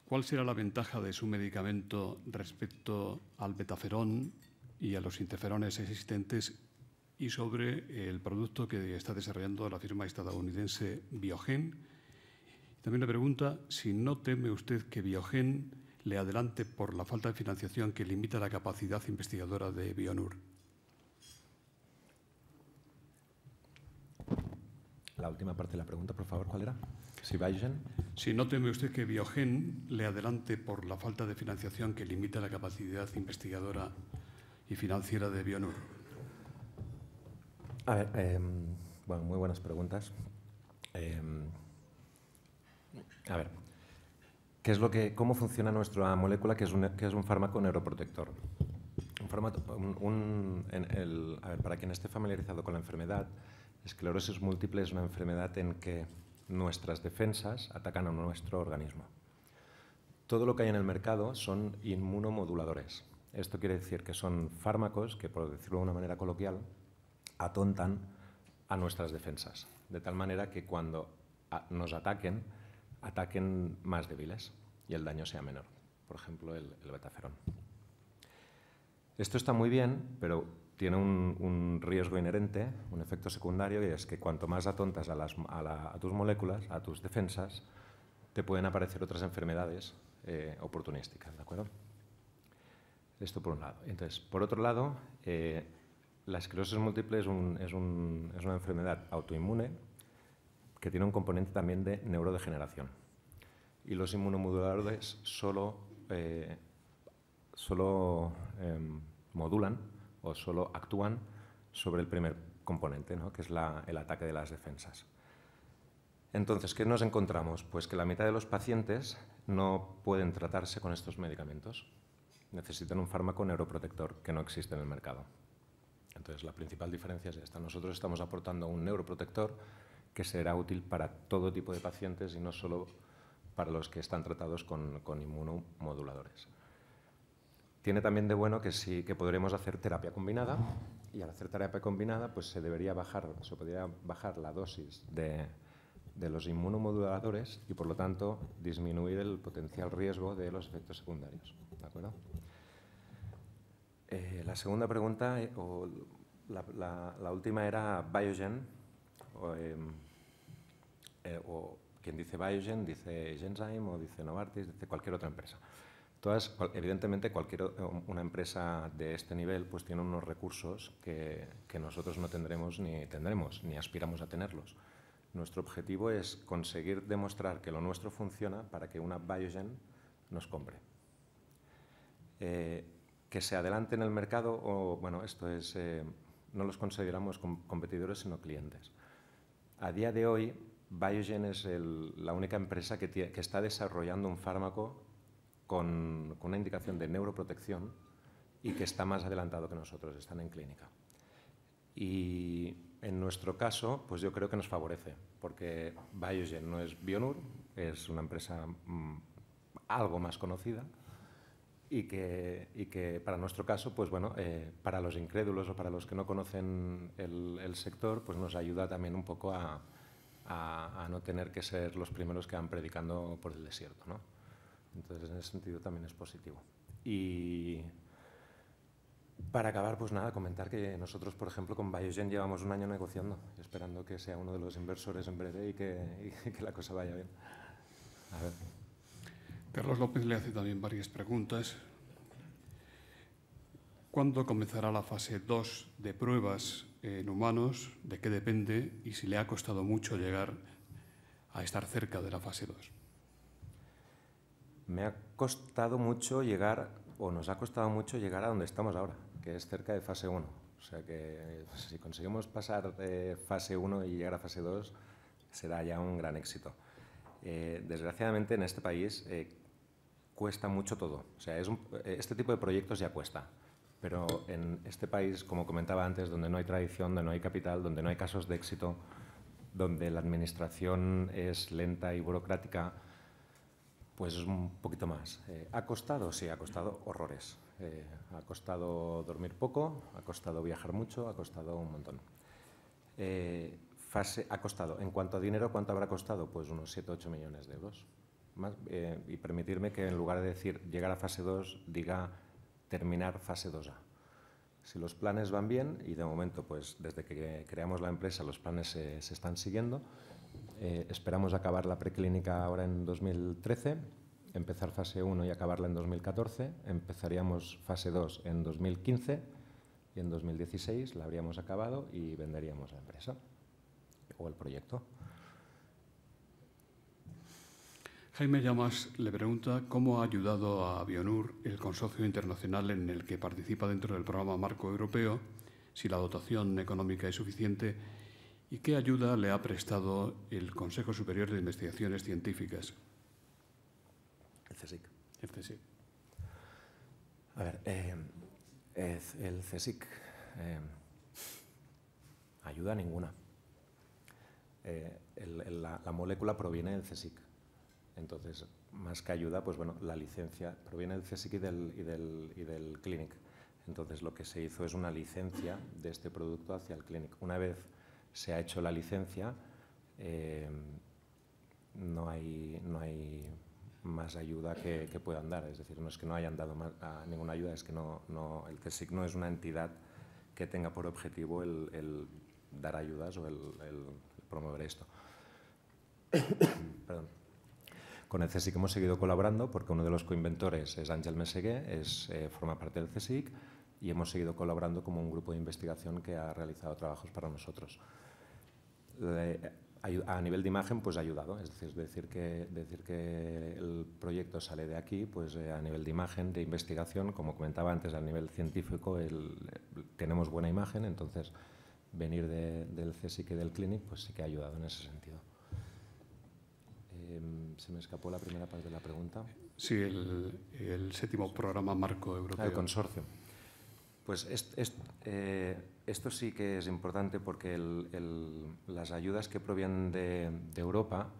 ¿Cuál será la ventaja de su medicamento respecto al betaferón y a los interferones existentes y sobre el producto que está desarrollando la firma estadounidense Biogen? También le pregunta si no teme usted que Biogen le adelante por la falta de financiación que limita la capacidad investigadora de Bionur. La última parte de la pregunta, por favor, ¿cuál era? Si BioGen. Si no teme usted que Biogen le adelante por la falta de financiación que limita la capacidad investigadora y financiera de Bionur. A ver, em, bueno, muy buenas preguntas. Em, a ver, ¿qué es lo que, ¿cómo funciona nuestra molécula que es un, fármaco neuroprotector? para quien esté familiarizado con la enfermedad, Esclerosis múltiple es una enfermedad en que nuestras defensas atacan a nuestro organismo. Todo lo que hay en el mercado son inmunomoduladores. Esto quiere decir que son fármacos que, por decirlo de una manera coloquial, atontan a nuestras defensas, de tal manera que cuando nos ataquen, ataquen más débiles y el daño sea menor. Por ejemplo, el, betaferón. Esto está muy bien, pero tiene un, riesgo inherente, un efecto secundario, y es que cuanto más atontas a, tus moléculas, a tus defensas, te pueden aparecer otras enfermedades eh, oportunísticas, ¿de acuerdo? Esto por un lado. Entonces, por otro lado, eh, la esclerosis múltiple es, una enfermedad autoinmune que tiene un componente también de neurodegeneración. Y los inmunomoduladores solo, eh, em, modulan o solo actúan sobre el primer componente, ¿no? que es el ataque de las defensas. Entonces, ¿qué nos encontramos? Pues que la mitad de los pacientes no pueden tratarse con estos medicamentos. Necesitan un fármaco neuroprotector que no existe en el mercado. Entonces, la principal diferencia es esta. Nosotros estamos aportando un neuroprotector que será útil para todo tipo de pacientes y no solo para los que están tratados con inmunomoduladores. Tiene también de bueno que sí que podremos hacer terapia combinada y al hacer terapia combinada pues se debería bajar, se podría bajar la dosis de, los inmunomoduladores y por lo tanto disminuir el potencial riesgo de los efectos secundarios. ¿De acuerdo? Eh, la segunda pregunta, eh, o la, última era Biogen, em, eh, o quien dice Biogen dice Genzyme o dice Novartis, dice cualquier otra empresa evidentemente, cualquier eh, una empresa de este nivel pues tiene unos recursos que, que, nosotros no tendremos ni tendremos, ni aspiramos a tenerlos. Nuestro objetivo es conseguir demostrar que lo nuestro funciona para que una Biogen nos compre. Eh, que se adelante en el mercado, o bueno, esto es, eh, no los consideramos competidores sino clientes. A día de hoy, Biogen es la única empresa que, que está desarrollando un fármaco con, una indicación de neuroprotección y que está más adelantado que nosotros, están en clínica. Y en nuestro caso, pues yo creo que nos favorece, porque Biogen no es Bionur, es una empresa mm, algo más conocida y que, y que, para nuestro caso, pues bueno, eh, para los incrédulos o para los que no conocen el, sector, pues nos ayuda también un poco a, a, no tener que ser los primeros que van predicando por el desierto, ¿no? Entonces, en ese sentido también es positivo. Y para acabar, pues nada, comentar que nosotros, por ejemplo, con Biogen llevamos un año negociando, esperando que sea uno de los inversores en breve y que, la cosa vaya bien. A ver. Carlos López le hace también varias preguntas. ¿Cuándo comenzará la fase 2 de pruebas en humanos? ¿De qué depende? ¿Y si le ha costado mucho llegar a estar cerca de la fase 2? me ha costado mucho llegar, o nos ha costado mucho llegar a donde estamos ahora, que es cerca de fase 1. O sea que pues, si conseguimos pasar de fase 1 y llegar a fase 2, será ya un gran éxito. Eh, desgraciadamente en este país eh, cuesta mucho todo. O sea, este tipo de proyectos ya cuesta. Pero en este país, como comentaba antes, donde no hay tradición, donde no hay capital, donde no hay casos de éxito, donde la administración es lenta y burocrática, pues un poquito más. Eh, ¿Ha costado? Sí, ha costado horrores. Eh, ha costado dormir poco, ha costado viajar mucho, ha costado un montón. Eh, fase, ha costado, en cuanto a dinero, ¿cuánto habrá costado? Pues unos 7 o 8 millones de euros. y permitirme que en lugar de decir llegar a fase 2, diga terminar fase 2A. Si los planes van bien, y de momento, pues desde que creamos la empresa, los planes se están siguiendo, eh, esperamos acabar la preclínica ahora en 2013, empezar fase 1 y acabarla en 2014. Empezaríamos fase 2 en 2015 y en 2016 la habríamos acabado y venderíamos la empresa o el proyecto. Jaime Llamas le pregunta cómo ha ayudado a Bionur el consorcio internacional en el que participa dentro del programa Marco Europeo, si la dotación económica es suficiente y qué ayuda le ha prestado el Consejo Superior de Investigaciones Científicas. El CSIC. El CSIC. A ver, eh, el CSIC eh, ayuda ninguna. Eh, la, molécula proviene del CSIC. Entonces, más que ayuda, pues bueno, la licencia proviene del CSIC y del, y del, y del Clinic. Entonces, lo que se hizo es una licencia de este producto hacia el Clinic. Una vez se ha hecho la licencia, eh, no, hay, más ayuda que, puedan dar. Es decir, no es que no hayan dado ah, ninguna ayuda, es que no, no, el CSIC no es una entidad que tenga por objetivo el, dar ayudas o el, promover esto. [coughs] Con el CSIC hemos seguido colaborando porque uno de los coinventores es Ángel Mesegué, es, eh, forma parte del CSIC y hemos seguido colaborando como un grupo de investigación que ha realizado trabajos para nosotros. A nivel de imagen, pues ha ayudado, es decir, decir que, decir que el proyecto sale de aquí, pues eh, a nivel de imagen, de investigación, como comentaba antes, a nivel científico el, tenemos buena imagen, entonces venir del CSIC y del Clinic, pues sí que ha ayudado en ese sentido. Em, se me escapó la primera parte de la pregunta. Sí, el, séptimo programa marco europeo. Ah, consorcio. Pues eh, esto sí que es importante porque las ayudas que provienen de, Europa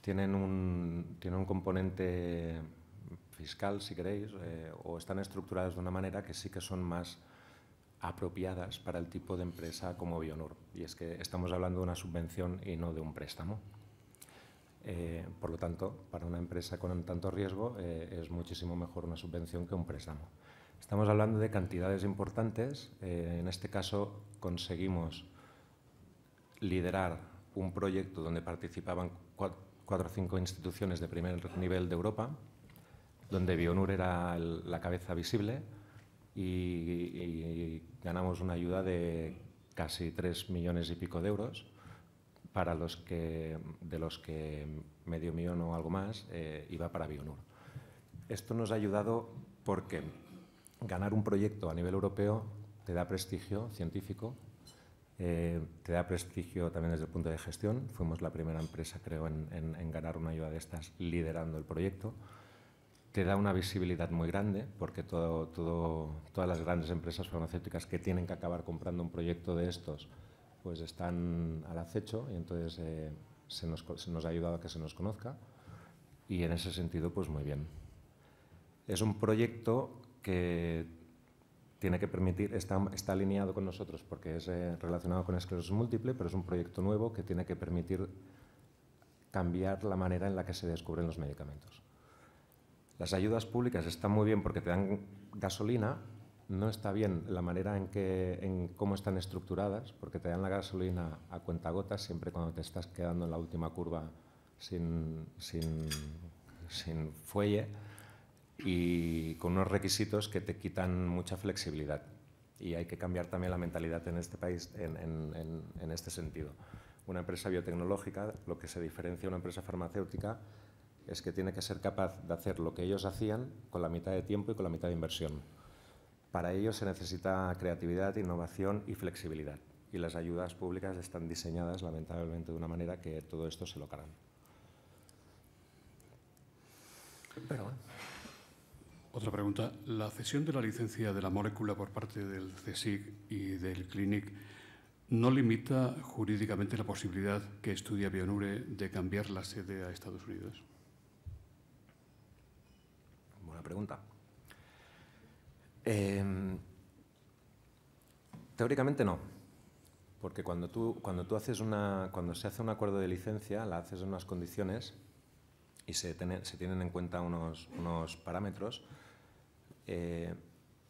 tienen un, componente fiscal, si queréis, eh, o están estructuradas de una manera que sí que son más apropiadas para el tipo de empresa como Bionur. Y es que estamos hablando de una subvención y no de un préstamo. Eh, por lo tanto, para una empresa con tanto riesgo es muchísimo mejor una subvención que un préstamo. Estamos hablando de cantidades importantes. Eh, en este caso conseguimos liderar un proyecto donde participaban cuatro o cinco instituciones de primer nivel de Europa, donde Bionur era la cabeza visible y, ganamos una ayuda de casi tres millones y pico de euros, para los que, de los que medio millón o algo más eh, iba para Bionur. Esto nos ha ayudado porque ganar un proyecto a nivel europeo te da prestigio científico, eh, te da prestigio también desde el punto de gestión. Fuimos la primera empresa, creo, en, ganar una ayuda de estas liderando el proyecto te da una visibilidad muy grande, porque todo, todo, todas las grandes empresas farmacéuticas que tienen que acabar comprando un proyecto de estos, pues están al acecho y entonces eh, se, nos, se, nos, ha ayudado a que se nos conozca. Y en ese sentido, pues muy bien. Es un proyecto que tiene que permitir, está, está alineado con nosotros porque es eh, relacionado con esclerosis múltiple, pero es un proyecto nuevo que tiene que permitir cambiar la manera en la que se descubren los medicamentos. Las ayudas públicas están muy bien porque te dan gasolina, no está bien la manera en, que, en cómo están estructuradas, porque te dan la gasolina a cuentagotas siempre cuando te estás quedando en la última curva sin, sin, sin fuelle y con unos requisitos que te quitan mucha flexibilidad. Y hay que cambiar también la mentalidad en este país en, este sentido. Una empresa biotecnológica, lo que se diferencia de una empresa farmacéutica es que tiene que ser capaz de hacer lo que ellos hacían con la mitad de tiempo y con la mitad de inversión. Para ello se necesita creatividad, innovación y flexibilidad. Y las ayudas públicas están diseñadas, lamentablemente, de una manera que todo esto se lo cargan. Pero otra pregunta. La cesión de la licencia de la molécula por parte del CSIC y del CLINIC no limita jurídicamente la posibilidad que estudia Bionure de cambiar la sede a Estados Unidos. Buena pregunta. Em, teóricamente no, porque cuando tú, haces una, cuando se hace un acuerdo de licencia, la haces en unas condiciones y se, tienen en cuenta unos parámetros eh,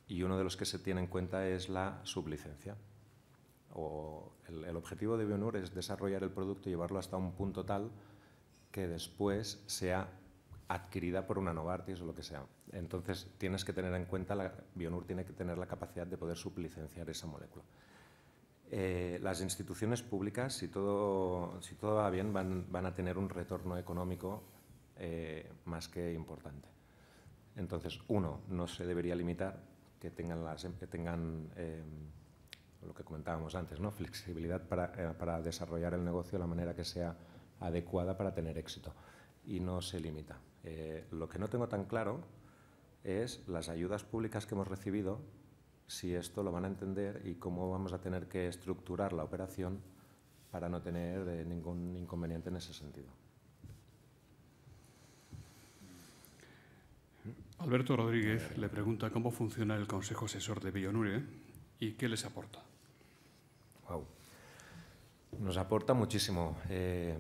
y uno de los que se tiene en cuenta es la sublicencia. O el, objetivo de Bionur es desarrollar el producto y llevarlo hasta un punto tal que después sea adquirida por una Novartis o lo que sea. Entonces tienes que tener en cuenta, Bionur tiene que tener la capacidad de poder sublicenciar esa molécula. Eh, las instituciones públicas, si todo, va bien, van, a tener un retorno económico eh, más que importante. Entonces, uno, no se debería limitar que tengan, em, lo que comentábamos antes, ¿no? flexibilidad eh, para, desarrollar el negocio de la manera que sea adecuada para tener éxito. Y no se limita. Eh, lo que no tengo tan claro es las ayudas públicas que hemos recibido, si esto lo van a entender y cómo vamos a tener que estructurar la operación para no tener eh, ningún inconveniente en ese sentido. Alberto Rodríguez le pregunta cómo funciona el Consejo Asesor de Villanure y qué les aporta. Nos aporta muchísimo. Eh,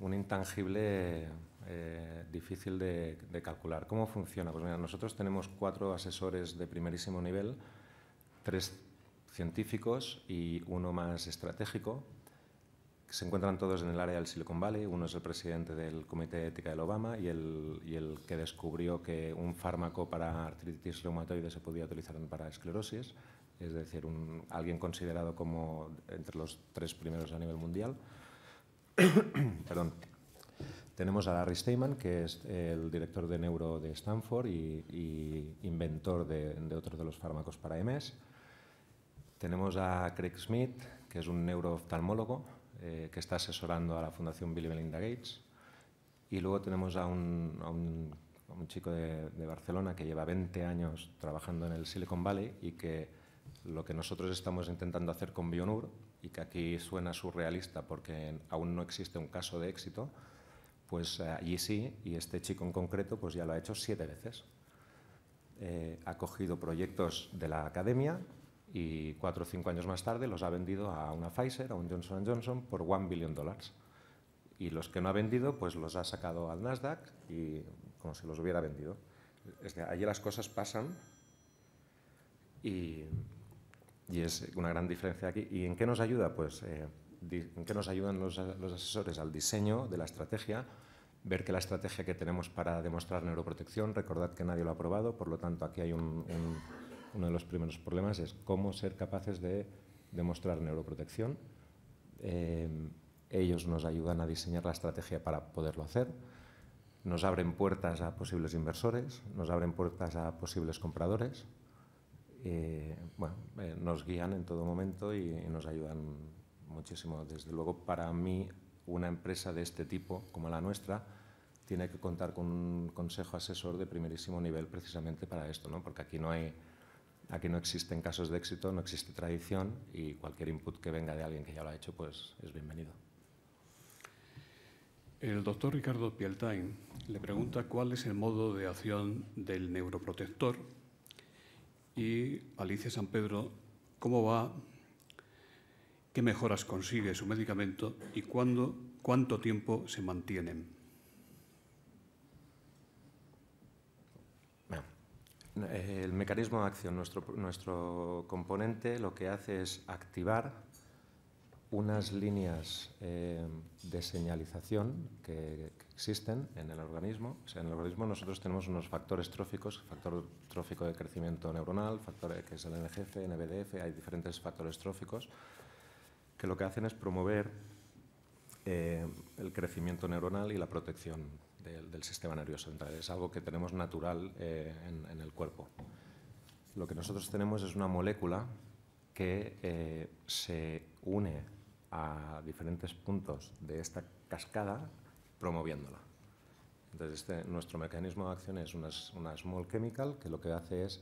un intangible eh, difícil de, de, calcular. ¿Cómo funciona? Pues mira, nosotros tenemos cuatro asesores de primerísimo nivel, tres científicos y uno más estratégico, se encuentran todos en el área del Silicon Valley. Uno es el presidente del Comité de Ética del Obama y el, que descubrió que un fármaco para artritis reumatoide se podía utilizar para esclerosis, es decir, alguien considerado como entre los tres primeros a nivel mundial. [coughs] Perdón. Tenemos a Larry Steyman, que es el director de neuro de Stanford y, inventor de, de otros de los fármacos para MS. Tenemos a Craig Smith, que es un neurooftalmólogo eh, que está asesorando a la Fundación Bill y Melinda Gates. Y luego tenemos a un, chico de, Barcelona que lleva 20 años trabajando en el Silicon Valley y que lo que nosotros estamos intentando hacer con Bionur, y que aquí suena surrealista porque aún no existe un caso de éxito, pues eh, allí sí, y este chico en concreto pues ya lo ha hecho siete veces. Eh, ha cogido proyectos de la academia, y cuatro o cinco años más tarde los ha vendido a una Pfizer, a un Johnson Johnson, por $1 billón dólares. Y los que no ha vendido, pues los ha sacado al Nasdaq y como si los hubiera vendido. que allí las cosas pasan y, y, es una gran diferencia aquí. ¿Y en qué nos ayuda? Pues eh, en qué nos ayudan los, los asesores al diseño de la estrategia, ver que la estrategia que tenemos para demostrar neuroprotección, recordad que nadie lo ha probado, por lo tanto aquí hay un uno de los primeros problemas es cómo ser capaces de demostrar neuroprotección. Eh, ellos nos ayudan a diseñar la estrategia para poderlo hacer. Nos abren puertas a posibles inversores, nos abren puertas a posibles compradores. Eh, eh, nos guían en todo momento y, y nos ayudan muchísimo. Desde luego, para mí, una empresa de este tipo, como la nuestra, tiene que contar con un consejo asesor de primerísimo nivel precisamente para esto, ¿no? porque aquí no hay Aquí no existen casos de éxito, no existe tradición y cualquier input que venga de alguien que ya lo ha hecho, pues es bienvenido. El doctor Ricardo Pieltain le pregunta cuál es el modo de acción del neuroprotector y Alicia San Pedro, ¿cómo va? ¿Qué mejoras consigue su medicamento y cuándo, cuánto tiempo se mantienen? Eh, el mecanismo de acción, nuestro, componente lo que hace es activar unas líneas eh, de señalización que, existen en el organismo. en el organismo nosotros tenemos unos factores tróficos, factor trófico de crecimiento neuronal, factor que es el NGF, NBDF, hay diferentes factores tróficos que lo que hacen es promover eh, el crecimiento neuronal y la protección del, sistema nervioso central. Es algo que tenemos natural eh, en, el cuerpo. Lo que nosotros tenemos es una molécula que eh, se une a diferentes puntos de esta cascada promoviéndola. Entonces, este, nuestro mecanismo de acción es una, small chemical que lo que hace es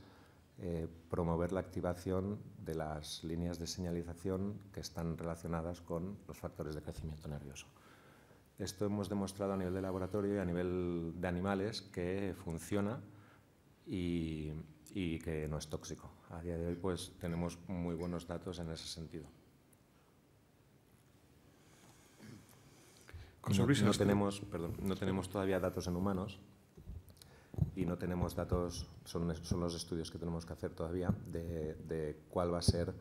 eh, promover la activación de las líneas de señalización que están relacionadas con los factores de crecimiento nervioso. Esto hemos demostrado a nivel de laboratorio y a nivel de animales que funciona y, que no es tóxico. A día de hoy pues tenemos muy buenos datos en ese sentido. No, tenemos, todavía datos en humanos y no tenemos datos, son, los estudios que tenemos que hacer todavía de cuál va a ser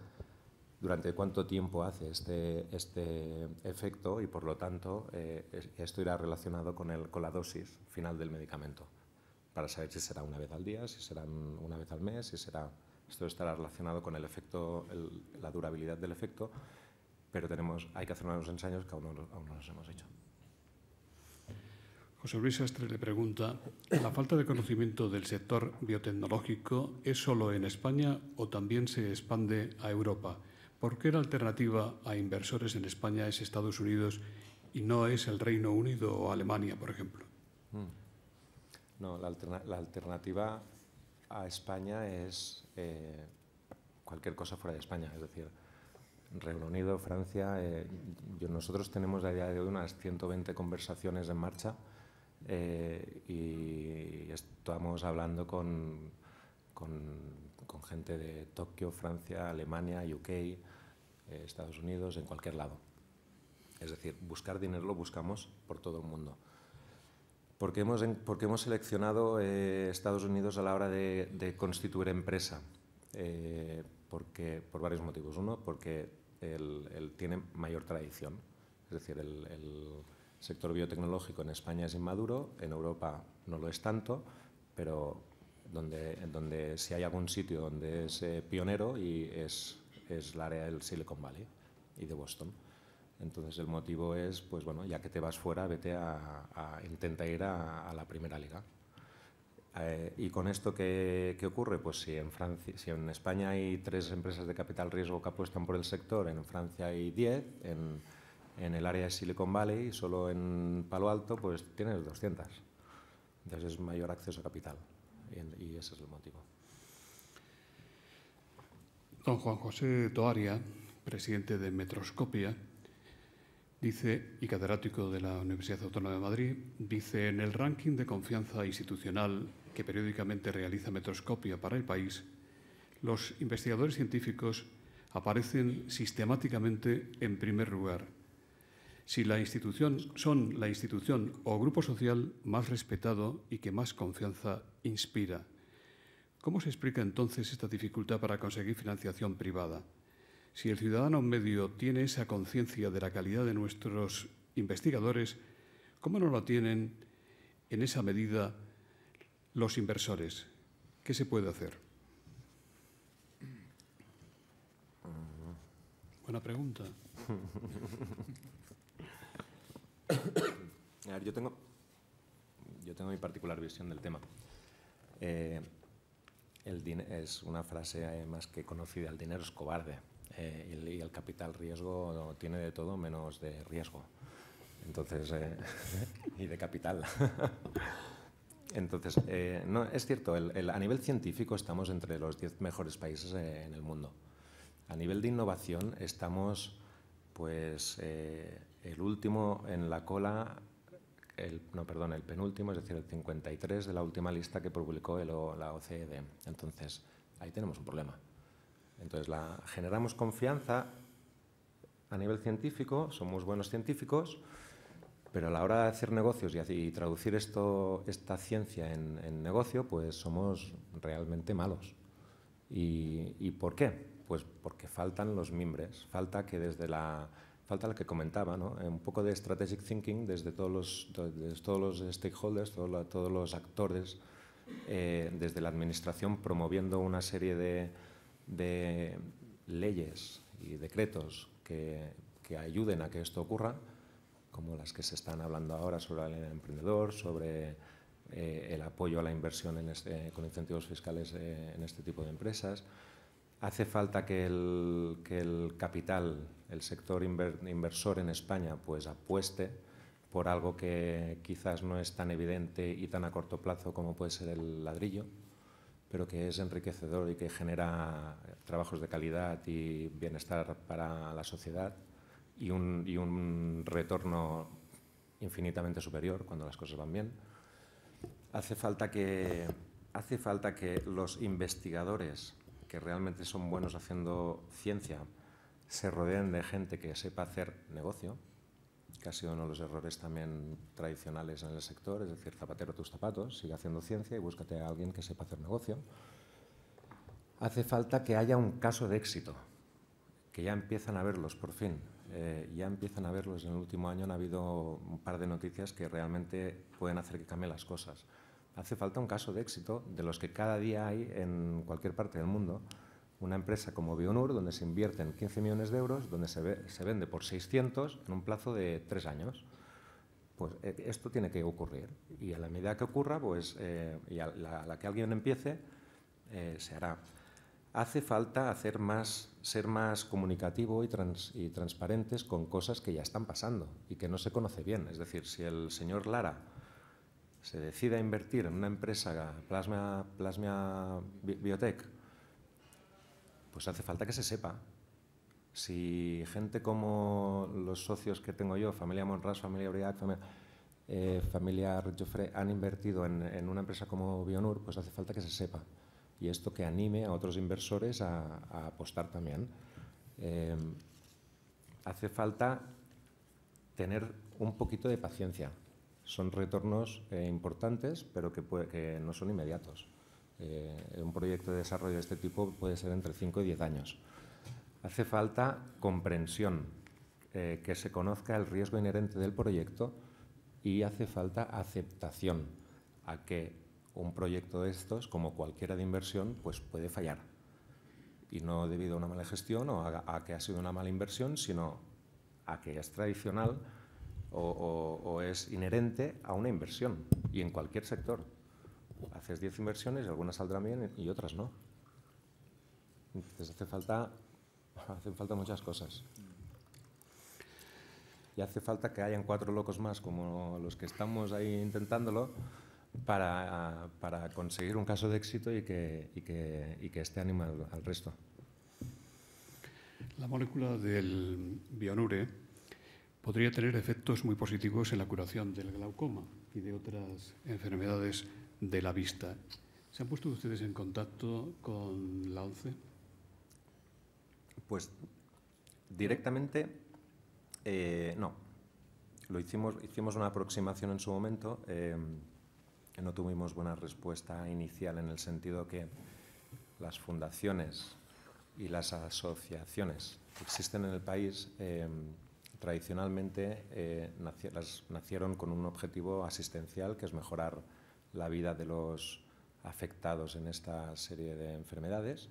durante cuánto tiempo hace este, este efecto y por lo tanto eh, esto irá relacionado con, el, con la dosis final del medicamento para saber si será una vez al día, si será una vez al mes, si será... Esto estará relacionado con el efecto, la durabilidad del efecto, pero tenemos, hay que hacer unos ensayos que aún no, aún no los hemos hecho. José Luis Astre le pregunta, ¿la falta de conocimiento del sector biotecnológico es solo en España o también se expande a Europa? ¿Por qué la alternativa a inversores en España es Estados Unidos y no es el Reino Unido o Alemania, por ejemplo? Hmm. No, la, alternativa a España es eh, cualquier cosa fuera de España, es decir, Reino Unido, Francia. Eh, nosotros tenemos a día de hoy unas 120 conversaciones en marcha eh, y estamos hablando con, gente de Tokio, Francia, Alemania, UK. Eh, Estados Unidos, en cualquier lado. Es decir, buscar dinero lo buscamos por todo el mundo. ¿Por qué hemos, hemos seleccionado eh, Estados Unidos a la hora de, constituir empresa? Eh, porque, por varios motivos. Uno, porque él tiene mayor tradición. Es decir, el, sector biotecnológico en España es inmaduro, en Europa no lo es tanto, pero donde, donde si hay algún sitio donde es pionero y es es el área del Silicon Valley y de Boston. Entonces el motivo es, pues bueno, ya que te vas fuera, vete a, a intenta ir a, la primera liga. Eh, ¿Y con esto qué, ocurre? Pues si en, Francia, si en España hay tres empresas de capital riesgo que apuestan por el sector, en Francia hay diez, en, el área de Silicon Valley, y solo en Palo Alto, pues tienes 200. Entonces es mayor acceso a capital y ese es el motivo. Don Juan José Toaria, presidente de Metroscopia, dice, y catedrático de la Universidad Autónoma de Madrid, dice, en el ranking de confianza institucional que periódicamente realiza Metroscopia para el país, los investigadores científicos aparecen sistemáticamente en primer lugar. Si la institución son la institución o grupo social más respetado y que más confianza inspira. ¿Cómo se explica entonces esta dificultad para conseguir financiación privada? Si el ciudadano medio tiene esa conciencia de la calidad de nuestros investigadores, ¿cómo no la tienen en esa medida los inversores? ¿Qué se puede hacer? Buena pregunta. yo tengo, mi particular visión del tema. Eh, es una frase más que conocida, el dinero es cobarde eh, y, el, capital riesgo tiene de todo menos de riesgo. Entonces, eh, [laughs] y de capital. [laughs] Entonces, eh, no, es cierto, a nivel científico estamos entre los 10 mejores países en el mundo. A nivel de innovación estamos, pues, el último en la cola el, no, perdón, el penúltimo, es decir, el 53 de la última lista que publicó la OCDE. Entonces, ahí tenemos un problema. Entonces, generamos confianza a nivel científico, somos buenos científicos, pero a la hora de hacer negocios y, traducir esta ciencia en, negocio, pues somos realmente malos. ¿Y, ¿Y por qué? Pues porque faltan los mimbres, falta que desde la falta la que comentaba, ¿no? Eh, un poco de strategic thinking desde todos los, stakeholders, todos, los actores, eh, desde la administración promoviendo una serie de, leyes y decretos que, ayuden a que esto ocurra, como las que se están hablando ahora sobre el emprendedor, sobre eh, el apoyo a la inversión con incentivos fiscales en este tipo de empresas hace falta que el, capital, el sector inversor en España, pues apueste por algo que quizás no es tan evidente y tan a corto plazo como puede ser el ladrillo, pero que es enriquecedor y que genera trabajos de calidad y bienestar para la sociedad y un, retorno infinitamente superior cuando las cosas van bien. Hace falta que, hace falta que los investigadores que realmente son buenos haciendo ciencia se rodeen de gente que sepa hacer negocio, que ha sido uno de los errores también tradicionales en el sector, es decir, zapatero tus zapatos, sigue haciendo ciencia y búscate a alguien que sepa hacer negocio. Hace falta que haya un caso de éxito, que ya empiezan a verlos por fin. Eh, ya empiezan a verlos. En el último año han habido un par de noticias que realmente pueden hacer que cambien las cosas hace falta un caso de éxito de los que cada día hay en cualquier parte del mundo. Una empresa como Bionur, donde se invierten 15 millones de euros, donde se, vende por 600 en un plazo de tres años. Pues eh, esto tiene que ocurrir. Y a la medida que ocurra, pues, eh, y a la, que alguien empiece, eh, se hará. Hace falta hacer más, ser más comunicativo y, y transparentes con cosas que ya están pasando y que no se conoce bien. Es decir, si el señor Lara se decida invertir en una empresa, Plasma, Plasma Biotech, pues hace falta que se sepa. Si gente como los socios que tengo yo, familia Monras, familia Briac, familia, eh, han invertido en, una empresa como Bionur, pues hace falta que se sepa. Y esto que anime a otros inversores a, apostar también. Eh, hace falta tener un poquito de paciencia son retornos eh, importantes, pero que, no son inmediatos. Eh, un proyecto de desarrollo de este tipo puede ser entre 5 y 10 años. Hace falta comprensión, eh, que se conozca el riesgo inherente del proyecto y hace falta aceptación a que un proyecto de estos, como cualquiera de inversión, pues puede fallar. Y no debido a una mala gestión o a que ha sido una mala inversión, sino a que es tradicional o, es inherente a una inversión, y en cualquier sector. Haces 10 inversiones, y algunas saldrán bien y otras no. Entonces hace falta, [laughs] hacen falta muchas cosas. Y hace falta que hayan cuatro locos más, como los que estamos ahí intentándolo, para, conseguir un caso de éxito y que, y que, y que esté animado al resto. La molécula del bionure podría tener efectos muy positivos en la curación del glaucoma y de otras enfermedades de la vista. ¿Se han puesto ustedes en contacto con la ONCE? Pues directamente eh, no. Lo hicimos, hicimos una aproximación en su momento. Eh, no tuvimos buena respuesta inicial en el sentido que las fundaciones y las asociaciones que existen en el país eh, tradicionalmente eh, las, nacieron con un objetivo asistencial, que es mejorar la vida de los afectados en esta serie de enfermedades.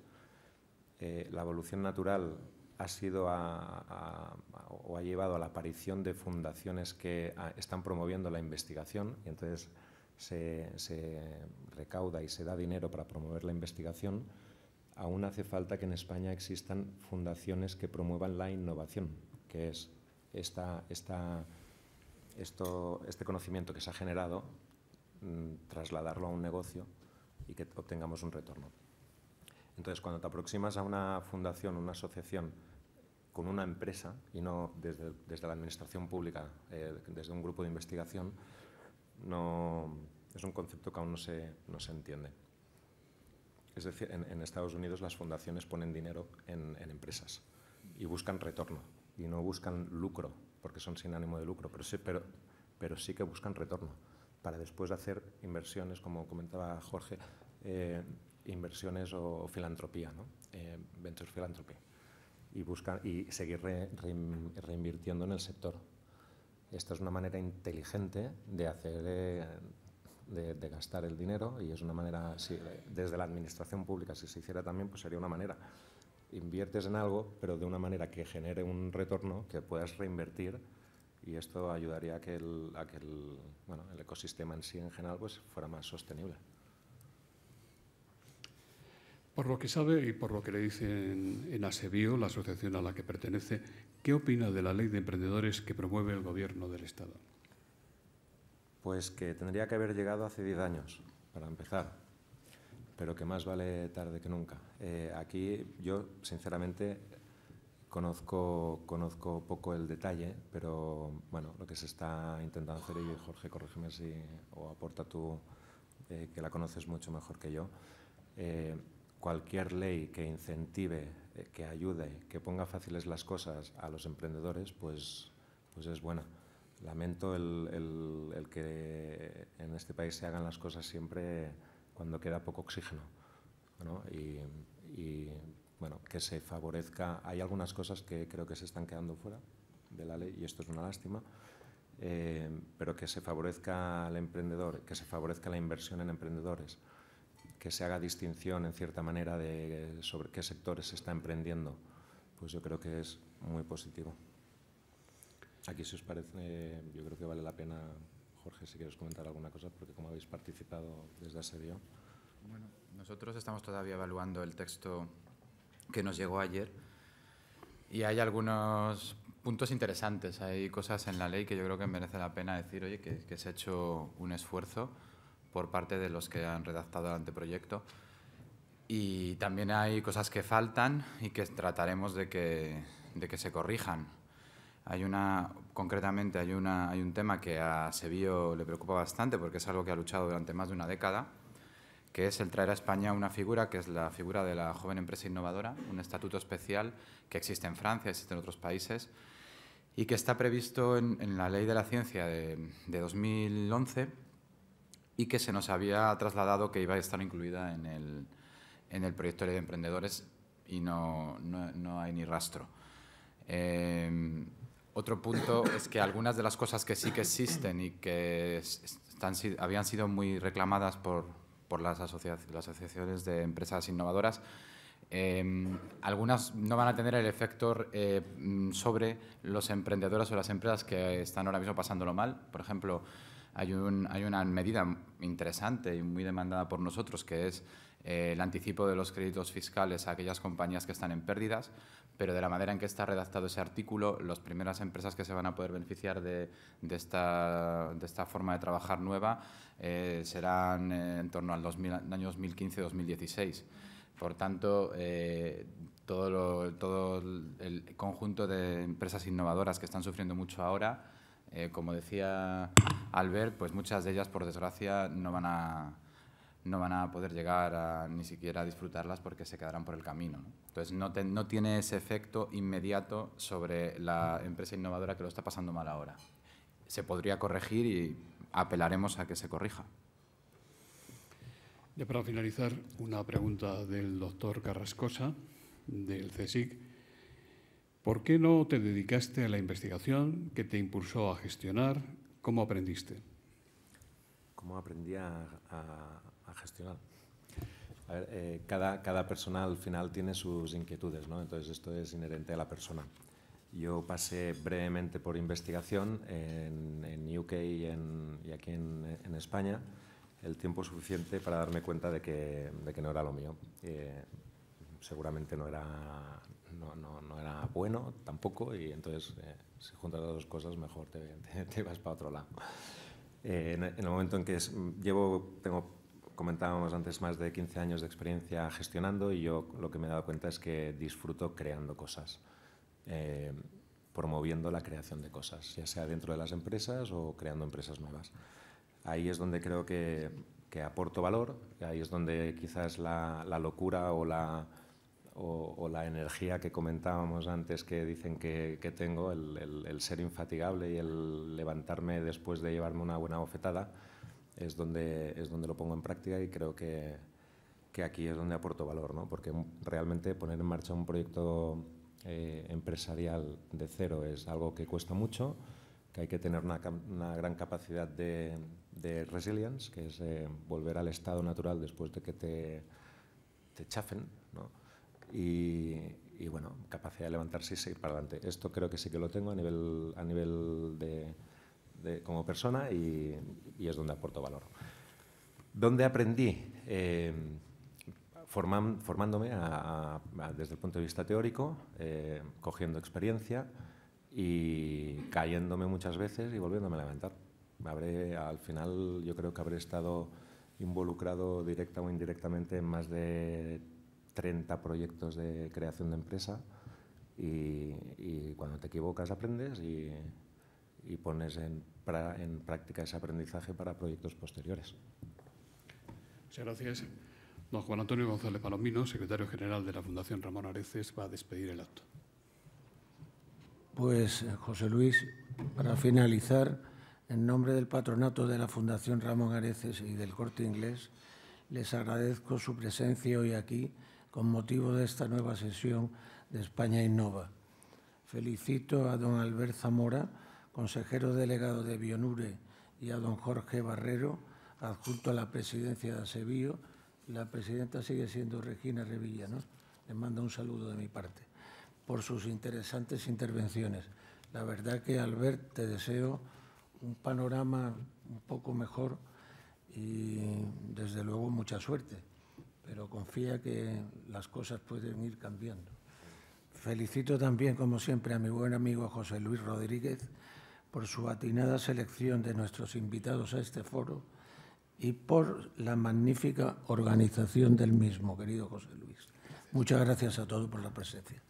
Eh, la evolución natural ha sido o ha llevado a la aparición de fundaciones que ah, están promoviendo la investigación y entonces se, recauda y se da dinero para promover la investigación. Aún hace falta que en España existan fundaciones que promuevan la innovación, que es esta, este conocimiento que se ha generado, mm, trasladarlo a un negocio y que obtengamos un retorno. Entonces, cuando te aproximas a una fundación, una asociación con una empresa y no desde, la administración pública, eh, desde un grupo de investigación, es un concepto que aún no se, no se entiende. Es decir, en, Estados Unidos las fundaciones ponen dinero en empresas y buscan retorno y no buscan lucro, porque son sin ánimo de lucro, pero sí, pero, pero sí que buscan retorno para después hacer inversiones, como comentaba Jorge, eh, inversiones o filantropía, ¿no? Eh, venture philanthropy, y, buscar, y seguir reinvirtiendo en el sector. Esta es una manera inteligente de hacer... Eh, de, gastar el dinero y es una manera, desde la administración pública, si se hiciera también, pues sería una manera inviertes en algo, pero de una manera que genere un retorno que puedas reinvertir y esto ayudaría a que el, bueno, el ecosistema en sí en general pues, fuera más sostenible. Por lo que sabe y por lo que le dicen en ASEBIO, la asociación a la que pertenece, ¿qué opina de la ley de emprendedores que promueve el gobierno del Estado? Pues que tendría que haber llegado hace 10 años, para empezar pero que más vale tarde que nunca. Eh, aquí yo, sinceramente, conozco, conozco poco el detalle, pero bueno, lo que se está intentando hacer, y Jorge, corrígeme si, o aporta tú, eh, que la conoces mucho mejor que yo, eh, cualquier ley que incentive, que ayude, que ponga fáciles las cosas a los emprendedores, pues, pues es buena. Lamento el, el, el que en este país se hagan las cosas siempre cuando queda poco oxígeno. Y, bueno, que se favorezca. Hay algunas cosas que creo que se están quedando fuera de la ley y esto es una lástima. Eh, pero que se favorezca al emprendedor, que se favorezca la inversión en emprendedores, que se haga distinción en cierta manera de sobre qué sectores se está emprendiendo, pues yo creo que es muy positivo. Aquí, si os parece, yo creo que vale la pena Jorge, si quieres comentar alguna cosa, porque como habéis participado desde Asedio. Bueno, nosotros estamos todavía evaluando el texto que nos llegó ayer y hay algunos puntos interesantes, hay cosas en la ley que yo creo que merece la pena decir, oye, que, se ha hecho un esfuerzo por parte de los que han redactado el anteproyecto. Y también hay cosas que faltan y que trataremos de que, de que se corrijan. Hay una, concretamente hay, una, hay un tema que a Sevillo le preocupa bastante porque es algo que ha luchado durante más de una década, que es el traer a España una figura que es la figura de la joven empresa innovadora, un estatuto especial que existe en Francia, existe en otros países y que está previsto en, la Ley de la Ciencia de, 2011 y que se nos había trasladado que iba a estar incluida en el, en proyecto de ley de emprendedores y no, no hay ni rastro. Eh, otro punto es que algunas de las cosas que sí que existen y que están, habían sido muy reclamadas por, las, las, asociaciones de empresas innovadoras, em, algunas no van a tener el efecto eh, sobre los emprendedores o las empresas que están ahora mismo pasándolo mal. Por ejemplo, hay, una medida interesante y muy demandada por nosotros que es eh, el anticipo de los créditos fiscales a aquellas compañías que están en pérdidas pero de la manera en que está redactado ese artículo, las primeras empresas que se van a poder beneficiar de, esta, de esta, forma de trabajar nueva eh, serán eh, en torno al año 2015-2016. Por tanto, eh, todo, todo el conjunto de empresas innovadoras que están sufriendo mucho ahora, como decía Albert, pues muchas de ellas, por desgracia, no van a no van a poder llegar a, ni siquiera a disfrutarlas porque se quedarán por el camino. Entonces, no, no, tiene ese efecto inmediato sobre la empresa innovadora que lo está pasando mal ahora. Se podría corregir y apelaremos a que se corrija. Ya para finalizar, una pregunta del doctor Carrascosa, del CSIC. ¿Por qué no te dedicaste a la investigación que te impulsó a gestionar? ¿Cómo aprendiste? ¿Cómo aprendí a gestionar. Eh, cada, cada persona al final tiene sus inquietudes, ¿no? entonces esto es inherente a la persona. Yo pasé brevemente por investigación en, en UK y, aquí en, España el tiempo suficiente para darme cuenta de que, de que no era lo mío. Eh, seguramente no era, no, no, era bueno tampoco y entonces eh, si juntas las dos cosas mejor te, [laughs] te, vas para otro lado. en, el momento en que llevo, tengo comentábamos antes más de 15 años de experiencia gestionando y yo lo que me he dado cuenta es que disfruto creando cosas, eh, promoviendo la creación de cosas, ya sea dentro de las empresas o creando empresas nuevas. Ahí es donde creo que, que aporto valor, ahí es donde quizás la, la locura o la, o, la energía que comentábamos antes que dicen que, que tengo, el, el, el ser infatigable y el levantarme después de llevarme una buena bofetada, es donde, es donde lo pongo en práctica y creo que, que aquí es donde aporto valor, ¿no? porque realmente poner en marcha un proyecto eh, empresarial de cero es algo que cuesta mucho, que hay que tener una, una gran capacidad de, de, resilience, que es eh, volver al estado natural después de que te, te chafen, ¿no? y, y, bueno, capacidad de levantarse y seguir para adelante. Esto creo que sí que lo tengo a nivel, a nivel de como persona y, es donde aporto valor. ¿Dónde aprendí? Eh, formándome desde el punto de vista teórico, eh, cogiendo experiencia y cayéndome muchas veces y volviéndome a levantar. Habré, al final yo creo que habré estado involucrado directa o indirectamente en más de 30 proyectos de creación de empresa y, y cuando te equivocas aprendes y, y pones en, práctica ese aprendizaje para proyectos posteriores. Muchas gracias. Don Juan Antonio González Palomino, secretario general de la Fundación Ramón Areces, va a despedir el acto. Pues, eh, José Luis, para finalizar, en nombre del patronato de la Fundación Ramón Areces y del Corte Inglés, les agradezco su presencia hoy aquí con motivo de esta nueva sesión de España Innova. Felicito a don Albert Zamora consejero delegado de Bionure, y a don Jorge Barrero, adjunto a la presidencia de Asevío. La presidenta sigue siendo Regina Revilla, ¿no? Les mando un saludo de mi parte por sus interesantes intervenciones. La verdad que, Albert, te deseo un panorama un poco mejor y, desde luego, mucha suerte. Pero confía que las cosas pueden ir cambiando. Felicito también, como siempre, a mi buen amigo José Luis Rodríguez, por su atinada selección de nuestros invitados a este foro y por la magnífica organización del mismo, querido José Luis. Muchas gracias a todos por la presencia.